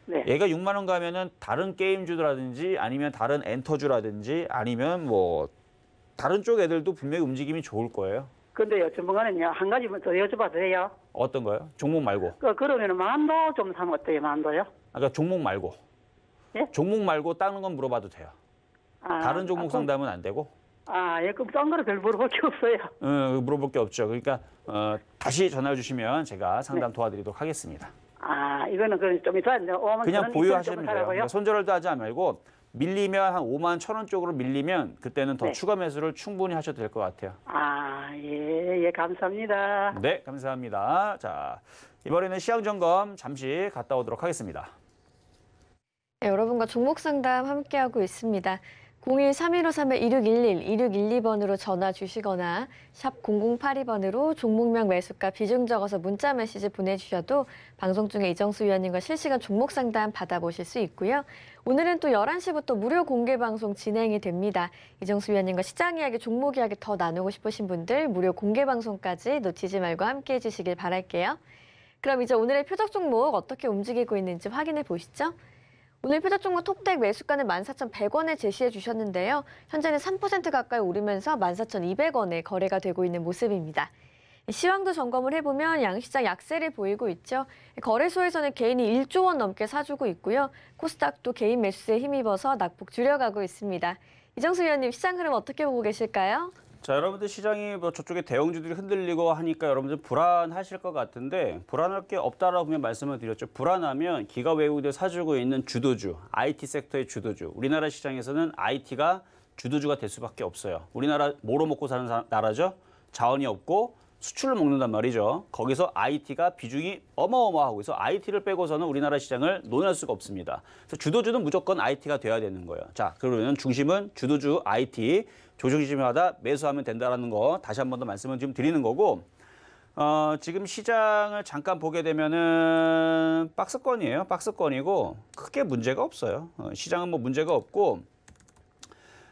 B: 네. 얘가 6만 원 가면은 다른 게임주라든지 아니면 다른 엔터주라든지 아니면 뭐 다른 쪽 애들도 분명히 움직임이 좋을 거예요. 근데여 전문가는요, 한 가지만 더 여쭤봐도 돼요? 어떤 거요? 종목 말고. 그, 러면 만도 좀 사면 어때요, 만도요? 아까 그러니까 종목 말고. 예? 종목 말고 다른 건 물어봐도 돼요. 아, 다른 종목 아, 상담은 안 되고. 아, 예, 그럼 딴 거를 별 물어볼 게 없어요. 음, 물어볼 게 없죠. 그러니까 어, 다시 전화 주시면 제가 상담 네. 도와드리도록 하겠습니다. 아, 이거는 그럼 좀 이따 이제 5만 그냥 보유하시면 돼요. 그러니까 손절도 하지 말고 밀리면 한 5만 천 원 쪽으로 밀리면 그때는 더 네. 추가 매수를 충분히 하셔도 될 것 같아요. 아,
A: 예, 예, 감사합니다.
B: 네, 감사합니다. 자, 이번에는 시향 점검 잠시 갔다 오도록 하겠습니다.
A: 여러분 종목상담 함께하고 있습니다. 0 1 3 1 5 3 1 6 1 1 1612번으로 전화 주시거나 샵 0082번으로 종목명 매수가 비중 적어서 문자 메시지 보내주셔도 방송 중에 이정수 위원님과 실시간 종목 상담 받아보실 수 있고요. 오늘은 또 11시부터 무료 공개 방송 진행이 됩니다. 이정수 위원님과 시장 이야기, 종목 이야기 더 나누고 싶으신 분들 무료 공개 방송까지 놓치지 말고 함께해 주시길 바랄게요. 그럼 이제 오늘의 표적 종목 어떻게 움직이고 있는지 확인해 보시죠. 오늘 표자종과 톡택 매수가는 14,100원에 제시해 주셨는데요. 현재는 3% 가까이 오르면서 14,200원에 거래가 되고 있는 모습입니다. 시황도 점검을 해보면 양시장 약세를 보이고 있죠. 거래소에서는 개인이 1조 원 넘게 사주고 있고요. 코스닥도 개인 매수에 힘입어서 낙폭 줄여가고 있습니다. 이정수 위원님, 시장 흐름 어떻게 보고 계실까요?
B: 자, 여러분들 시장이 뭐 저쪽에 대형주들이 흔들리고 하니까 여러분들 불안하실 것 같은데 불안할 게 없다라고 그냥 말씀을 드렸죠. 불안하면 기가 외국들 사주고 있는 주도주, IT 섹터의 주도주. 우리나라 시장에서는 IT가 주도주가 될 수밖에 없어요. 우리나라 뭐로 먹고 사는 나라죠? 자원이 없고 수출을 먹는단 말이죠. 거기서 IT가 비중이 어마어마하고 해서 IT를 빼고서는 우리나라 시장을 논할 수가 없습니다. 그래서 주도주는 무조건 IT가 돼야 되는 거예요. 자, 그러면 중심은 주도주 IT 조정심하다 매수하면 된다라는 거 다시 한 번 더 말씀을 좀 드리는 거고 어, 지금 시장을 잠깐 보게 되면은 박스권이에요. 박스권이고 크게 문제가 없어요. 어, 시장은 뭐 문제가 없고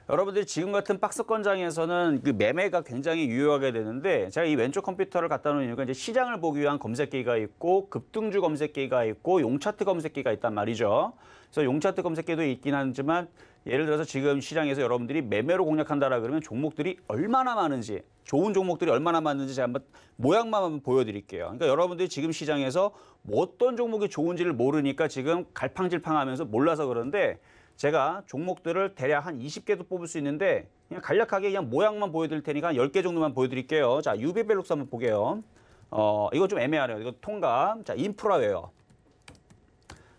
B: 여러분들이 지금 같은 박스권장에서는 그 매매가 굉장히 유효하게 되는데 제가 이 왼쪽 컴퓨터를 갖다 놓은 이유가 이제 시장을 보기 위한 검색기가 있고 급등주 검색기가 있고 용차트 검색기가 있단 말이죠. 그래서 용차트 검색기도 있긴 하지만 예를 들어서 지금 시장에서 여러분들이 매매로 공략한다라 그러면 종목들이 얼마나 많은지 좋은 종목들이 얼마나 많은지 제가 한번 모양만 한번 보여드릴게요. 그러니까 여러분들이 지금 시장에서 뭐 어떤 종목이 좋은지를 모르니까 지금 갈팡질팡하면서 몰라서 그런데 제가 종목들을 대략 한 20개도 뽑을 수 있는데 그냥 간략하게 그냥 모양만 보여드릴 테니까 한 10개 정도만 보여드릴게요. 자, 유비벨룩스 한번 보게요. 어, 이거 좀 애매하네요. 이거 통감. 자, 인프라웨어.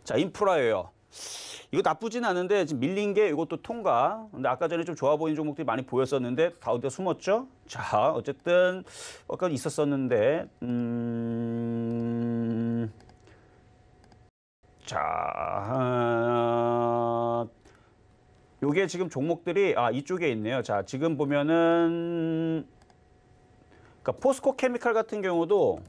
B: 자, 인프라웨어. 이거 나쁘진 않은데 지금 밀린 게 이것도 통과. 근데 아까 전에 좀 좋아 보이는 종목들이 많이 보였었는데 다 어디가 숨었죠? 자, 어쨌든 아까 있었었는데 음... 자, 요게 지금 종목들이 아 이쪽에 있네요. 자, 지금 보면은 그러니까 포스코 케미칼 같은 경우도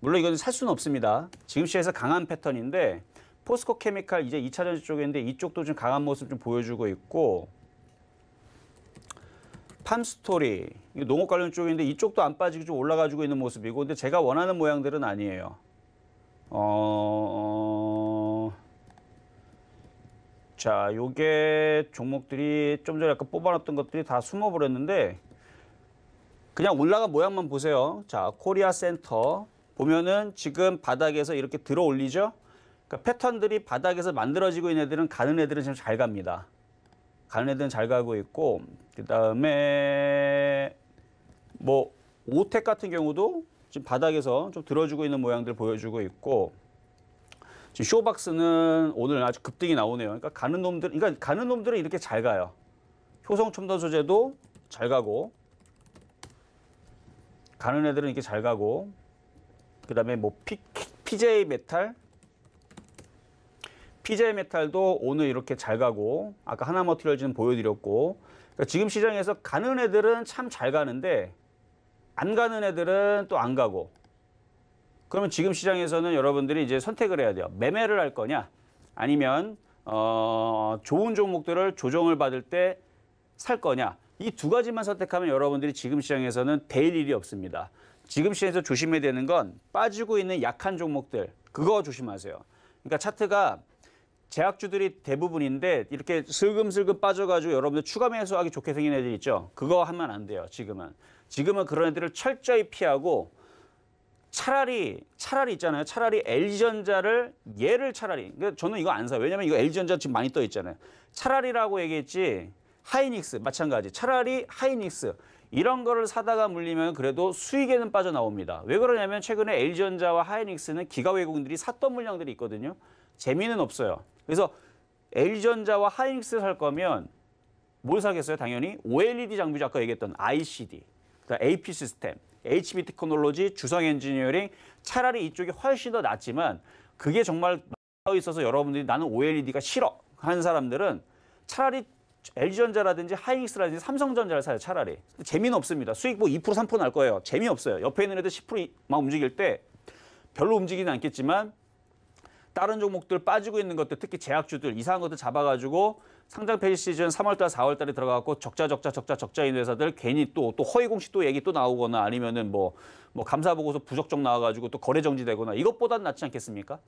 B: 물론 이건 살 수는 없습니다. 지금 시에서 강한 패턴인데 포스코 케미칼 이제 2차 전지 쪽인데 이쪽도 좀 강한 모습 좀 보여주고 있고 팜스토리 농업 관련 쪽인데 이쪽도 안 빠지고 좀 올라가지고 있는 모습이고 근데 제가 원하는 모양들은 아니에요. 어... 자, 요게 종목들이 좀 전에 아까 뽑아놨던 것들이 다 숨어버렸는데 그냥 올라간 모양만 보세요. 자, 코리아 센터 보면은 지금 바닥에서 이렇게 들어 올리죠. 그러니까 패턴들이 바닥에서 만들어지고 있는 애들은 가는 애들은 지금 잘 갑니다. 가는 애들은 잘 가고 있고 그다음에 뭐 오텍 같은 경우도 지금 바닥에서 좀 들어주고 있는 모양들 보여주고 있고 지금 쇼박스는 오늘 아주 급등이 나오네요. 그러니까 가는 놈들, 그러니까 가는 놈들은 이렇게 잘 가요. 효성 첨단 소재도 잘 가고 가는 애들은 이렇게 잘 가고 그다음에 뭐 피, PJ 메탈 PJ 메탈도 오늘 이렇게 잘 가고 아까 하나 머티리얼즈는 보여드렸고 그러니까 지금 시장에서 가는 애들은 참 잘 가는데 안 가는 애들은 또 안 가고 그러면 지금 시장에서는 여러분들이 이제 선택을 해야 돼요. 매매를 할 거냐 아니면 어, 좋은 종목들을 조정을 받을 때 살 거냐 이 두 가지만 선택하면 여러분들이 지금 시장에서는 될 일이 없습니다. 지금 시장에서 조심해야 되는 건 빠지고 있는 약한 종목들 그거 조심하세요. 그러니까 차트가 제약주들이 대부분인데 이렇게 슬금슬금 빠져가지고 여러분들 추가 매수하기 좋게 생긴 애들 있죠. 그거 하면 안 돼요. 지금은. 지금은 그런 애들을 철저히 피하고 차라리 차라리 있잖아요. 차라리 LG전자를 얘를 차라리. 그러니까 저는 이거 안 사요. 왜냐면 이거 LG전자 지금 많이 떠 있잖아요. 차라리라고 얘기했지. 하이닉스 마찬가지. 차라리 하이닉스 이런 거를 사다가 물리면 그래도 수익에는 빠져나옵니다. 왜 그러냐면 최근에 LG전자와 하이닉스는 기가 외국인들이 샀던 물량들이 있거든요. 재미는 없어요. 그래서 LG전자와 하이닉스 살 거면 뭘 사겠어요? 당연히 OLED 장비죠. 아까 얘기했던 ICD, AP 시스템, HB 테크놀로지, 주성 엔지니어링 차라리 이쪽이 훨씬 더 낫지만 그게 정말 있어서 여러분들이 나는 OLED가 싫어 하는 사람들은 차라리 LG전자라든지 하이닉스라든지 삼성전자를 사요 차라리 재미는 없습니다 수익 뭐 2% 3%날 거예요 재미없어요 옆에 있는 애들 10%막 움직일 때 별로 움직이는 않겠지만 다른 종목들 빠지고 있는 것들 특히 제약주들 이상한 것들 잡아가지고 상장 폐지 시즌 3월달 4월달에 들어가고 적자 적자 적자 적자인 회사들 괜히 또 또 허위 공시 또 얘기 또 나오거나 아니면은 뭐뭐 뭐 감사 보고서 부적정 나와가지고 또 거래 정지되거나 이것보단 낫지 않겠습니까?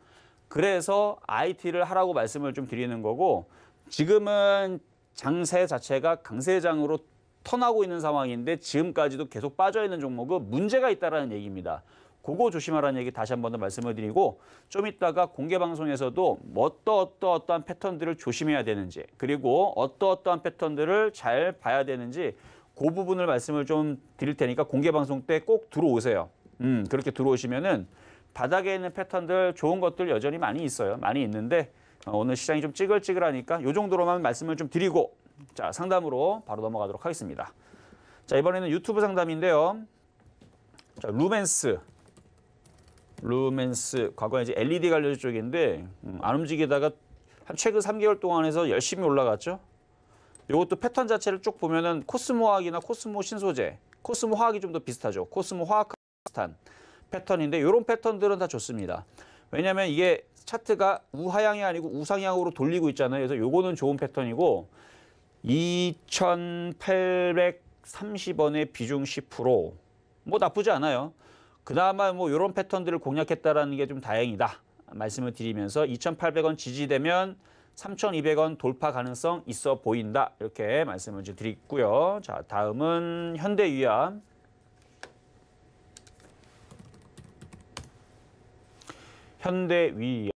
B: 그래서 IT를 하라고 말씀을 좀 드리는 거고 지금은 장세 자체가 강세장으로 턴하고 있는 상황인데 지금까지도 계속 빠져 있는 종목은 문제가 있다라는 얘기입니다. 그거 조심하라는 얘기 다시 한 번 더 말씀을 드리고 좀 이따가 공개 방송에서도 어떠 어떠 어떠한 패턴들을 조심해야 되는지 그리고 어떠 어떠한 패턴들을 잘 봐야 되는지 그 부분을 말씀을 좀 드릴 테니까 공개 방송 때 꼭 들어오세요. 음, 그렇게 들어오시면은 바닥에 있는 패턴들 좋은 것들 여전히 많이 있어요. 많이 있는데 어, 오늘 시장이 좀 찌글찌글하니까 요 정도로만 말씀을 좀 드리고 자, 상담으로 바로 넘어가도록 하겠습니다. 자, 이번에는 유튜브 상담인데요. 자, 루벤스 루멘스 과거에 이제 LED 관련 쪽인데 음, 안 움직이다가 한 최근 3개월 동안 해서 열심히 올라갔죠. 이것도 패턴 자체를 쭉 보면은 코스모학이나 코스모 신소재, 코스모 화학이 좀 더 비슷하죠. 코스모 화학 비슷한 패턴인데 이런 패턴들은 다 좋습니다. 왜냐하면 이게 차트가 우하향이 아니고 우상향으로 돌리고 있잖아요. 그래서 요거는 좋은 패턴이고 2,830원의 비중 10%뭐 나쁘지 않아요. 그나마 뭐 이런 패턴들을 공략했다라는 게 좀 다행이다 말씀을 드리면서 2,800원 지지되면 3,200원 돌파 가능성 있어 보인다 이렇게 말씀을 드리고요. 자 다음은 현대위암. 현대위암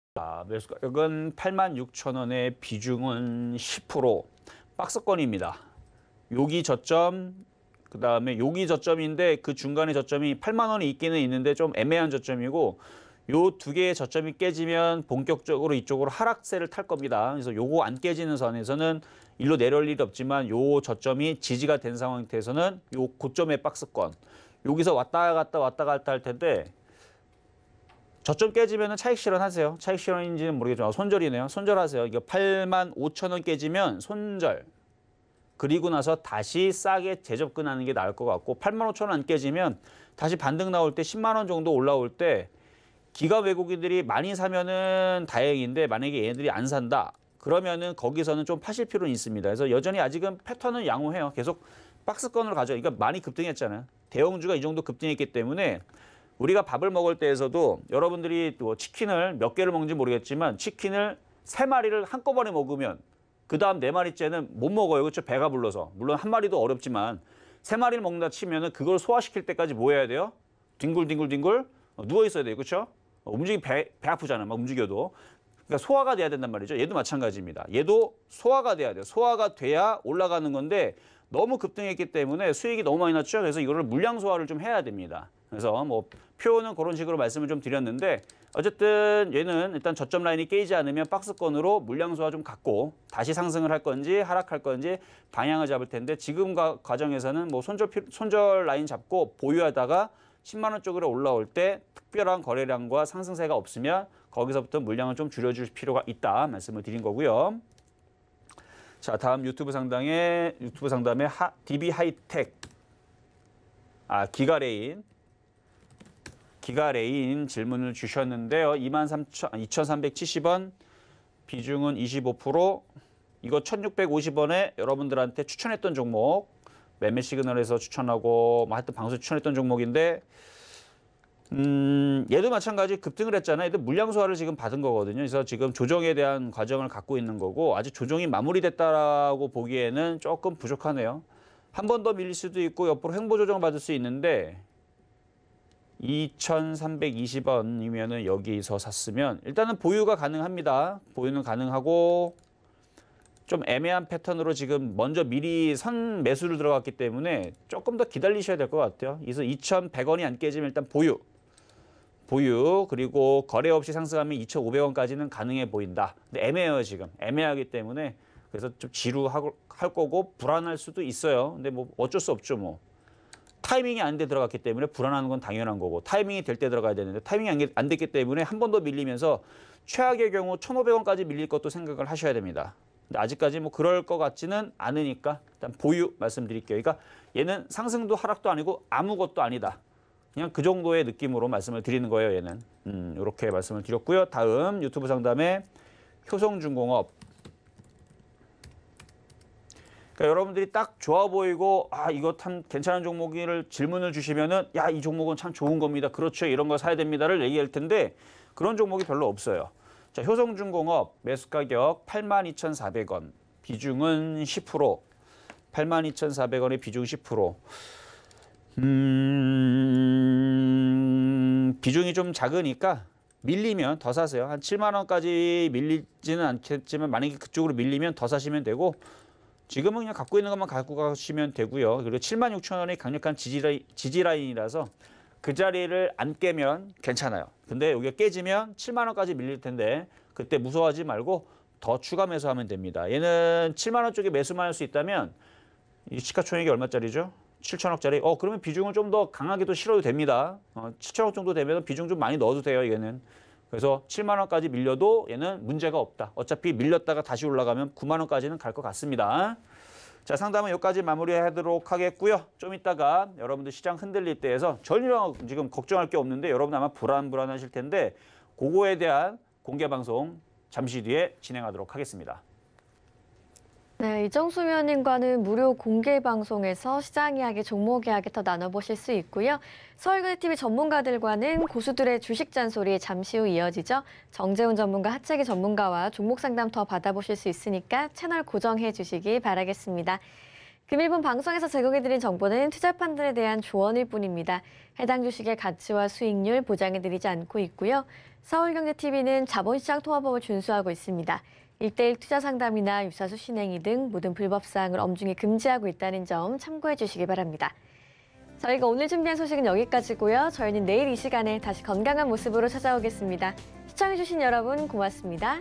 B: 매수 가격은 86,000원에 비중은 10% 박스권입니다. 여기 저점 그다음에 여기 저점인데 그 중간에 저점이 8만 원이 있기는 있는데 좀 애매한 저점이고 요 두 개의 저점이 깨지면 본격적으로 이쪽으로 하락세를 탈 겁니다. 그래서 요거 안 깨지는 선에서는 일로 내려올 일이 없지만 요 저점이 지지가 된상황에서는요 고점의 박스권 여기서 왔다 갔다 왔다 갔다 할 텐데 저점 깨지면 차익 실현하세요. 차익 실현인지는 모르겠지만 손절이네요. 손절하세요. 이거 8만 5천 원 깨지면 손절. 그리고 나서 다시 싸게 재접근하는 게 나을 것 같고 8만 5천 원 안 깨지면 다시 반등 나올 때 10만 원 정도 올라올 때 기가 외국인들이 많이 사면은 다행인데 만약에 얘네들이 안 산다 그러면은 거기서는 좀 파실 필요는 있습니다. 그래서 여전히 아직은 패턴은 양호해요. 계속 박스권으로 가죠. 그러니까 많이 급등했잖아요. 대형주가 이 정도 급등했기 때문에 우리가 밥을 먹을 때에서도 여러분들이 또 뭐 치킨을 몇 개를 먹는지 모르겠지만 치킨을 세 마리를 한꺼번에 먹으면 그 다음 네 마리째는 못 먹어요. 그렇죠? 배가 불러서. 물론 한 마리도 어렵지만 세 마리를 먹는다 치면은 그걸 소화시킬 때까지 뭐 해야 돼요? 뒹굴뒹굴뒹굴 누워 있어야 돼요. 그렇죠? 움직이 배, 배 아프잖아. 막 움직여도. 그러니까 소화가 돼야 된단 말이죠. 얘도 마찬가지입니다. 얘도 소화가 돼야 돼요. 소화가 돼야 올라가는 건데 너무 급등했기 때문에 수익이 너무 많이 났죠. 그래서 이거를 물량 소화를 좀 해야 됩니다. 그래서 뭐 표현은 그런 식으로 말씀을 좀 드렸는데 어쨌든 얘는 일단 저점 라인이 깨지 않으면 박스권으로 물량소화 좀 갖고 다시 상승을 할 건지 하락할 건지 방향을 잡을 텐데 지금 과정에서는 뭐 손절, 손절 라인 잡고 보유하다가 10만 원 쪽으로 올라올 때 특별한 거래량과 상승세가 없으면 거기서부터 물량을 좀 줄여줄 필요가 있다 말씀을 드린 거고요. 자 다음 유튜브 상담에 유튜브 상담에 하, DB 하이텍 아 기가레인 기가 레인 질문을 주셨는데요. 23,370원 2 비중은 25% 이거 1,650원에 여러분들한테 추천했던 종목 매매 시그널에서 추천하고 뭐 하여튼 방송 추천했던 종목인데 음, 얘도 마찬가지 급등을 했잖아요. 얘도 물량 소화를 지금 받은 거거든요. 그래서 지금 조정에 대한 과정을 갖고 있는 거고 아직 조정이 마무리됐다라고 보기에는 조금 부족하네요. 한 번 더 밀릴 수도 있고 옆으로 횡보 조정 받을 수 있는데 2,320원이면은 여기서 샀으면 일단은 보유가 가능합니다. 보유는 가능하고 좀 애매한 패턴으로 지금 먼저 미리 선 매수를 들어갔기 때문에 조금 더 기다리셔야 될 것 같아요. 그래서 2,100원이 안 깨지면 일단 보유. 보유 그리고 거래 없이 상승하면 2,500원까지는 가능해 보인다. 근데 애매해요 지금. 애매하기 때문에 그래서 좀 지루할 거고 불안할 수도 있어요. 근데 뭐 어쩔 수 없죠 뭐. 타이밍이 안 돼 들어갔기 때문에 불안한 건 당연한 거고 타이밍이 될 때 들어가야 되는데 타이밍이 안 됐기 때문에 한 번 더 밀리면서 최악의 경우 1,500원까지 밀릴 것도 생각을 하셔야 됩니다. 근데 아직까지 뭐 그럴 것 같지는 않으니까 일단 보유 말씀드릴게요. 그러니까 얘는 상승도 하락도 아니고 아무것도 아니다. 그냥 그 정도의 느낌으로 말씀을 드리는 거예요. 얘는 음, 이렇게 말씀을 드렸고요. 다음 유튜브 상담에 효성중공업 그러니까 여러분들이 딱 좋아 보이고 아 이거 참 괜찮은 종목을 질문을 주시면은 야 이 종목은 참 좋은 겁니다. 그렇죠. 이런 거 사야 됩니다를 얘기할 텐데 그런 종목이 별로 없어요. 자, 효성중공업 매수 가격 82,400원. 비중은 10%. 82,400원의 비중 10%. 음. 비중이 좀 작으니까 밀리면 더 사세요. 한 7만 원까지 밀리지는 않겠지만 만약에 그쪽으로 밀리면 더 사시면 되고 지금은 그냥 갖고 있는 것만 갖고 가시면 되고요. 그리고 7만 6천 원이 강력한 지지라인, 지지라인이라서 그 자리를 안 깨면 괜찮아요. 근데 여기가 깨지면 7만 원까지 밀릴 텐데 그때 무서워하지 말고 더 추가 매수하면 됩니다. 얘는 7만 원 쪽에 매수만 할 수 있다면 이 시가총액이 얼마짜리죠? 7천억짜리. 어 그러면 비중을 좀 더 강하게도 실어도 됩니다. 어, 7천억 정도 되면 비중 좀 많이 넣어도 돼요. 이거는. 그래서 7만 원까지 밀려도 얘는 문제가 없다. 어차피 밀렸다가 다시 올라가면 9만 원까지는 갈 것 같습니다. 자 상담은 여기까지 마무리하도록 하겠고요. 좀 이따가 여러분들 시장 흔들릴 때에서 전혀 지금 걱정할 게 없는데 여러분 아마 불안불안하실 텐데 그거에 대한 공개 방송 잠시 뒤에 진행하도록 하겠습니다.
A: 네, 이정수 위원님과는 무료 공개 방송에서 시장 이야기, 종목 이야기 더 나눠보실 수 있고요. 서울그레TV 전문가들과는 고수들의 주식 잔소리 잠시 후 이어지죠. 정재훈 전문가, 하채기 전문가와 종목 상담 더 받아보실 수 있으니까 채널 고정해 주시기 바라겠습니다. 금일본 방송에서 제공해드린 정보는 투자 판단에 대한 조언일 뿐입니다. 해당 주식의 가치와 수익률 보장해드리지 않고 있고요. 서울경제TV는 자본시장 통합법을 준수하고 있습니다. 일대일 투자 상담이나 유사수 신행위등 모든 불법 사항을 엄중히 금지하고 있다는 점 참고해 주시기 바랍니다. 저희가 오늘 준비한 소식은 여기까지고요. 저희는 내일 이 시간에 다시 건강한 모습으로 찾아오겠습니다. 시청해주신 여러분 고맙습니다.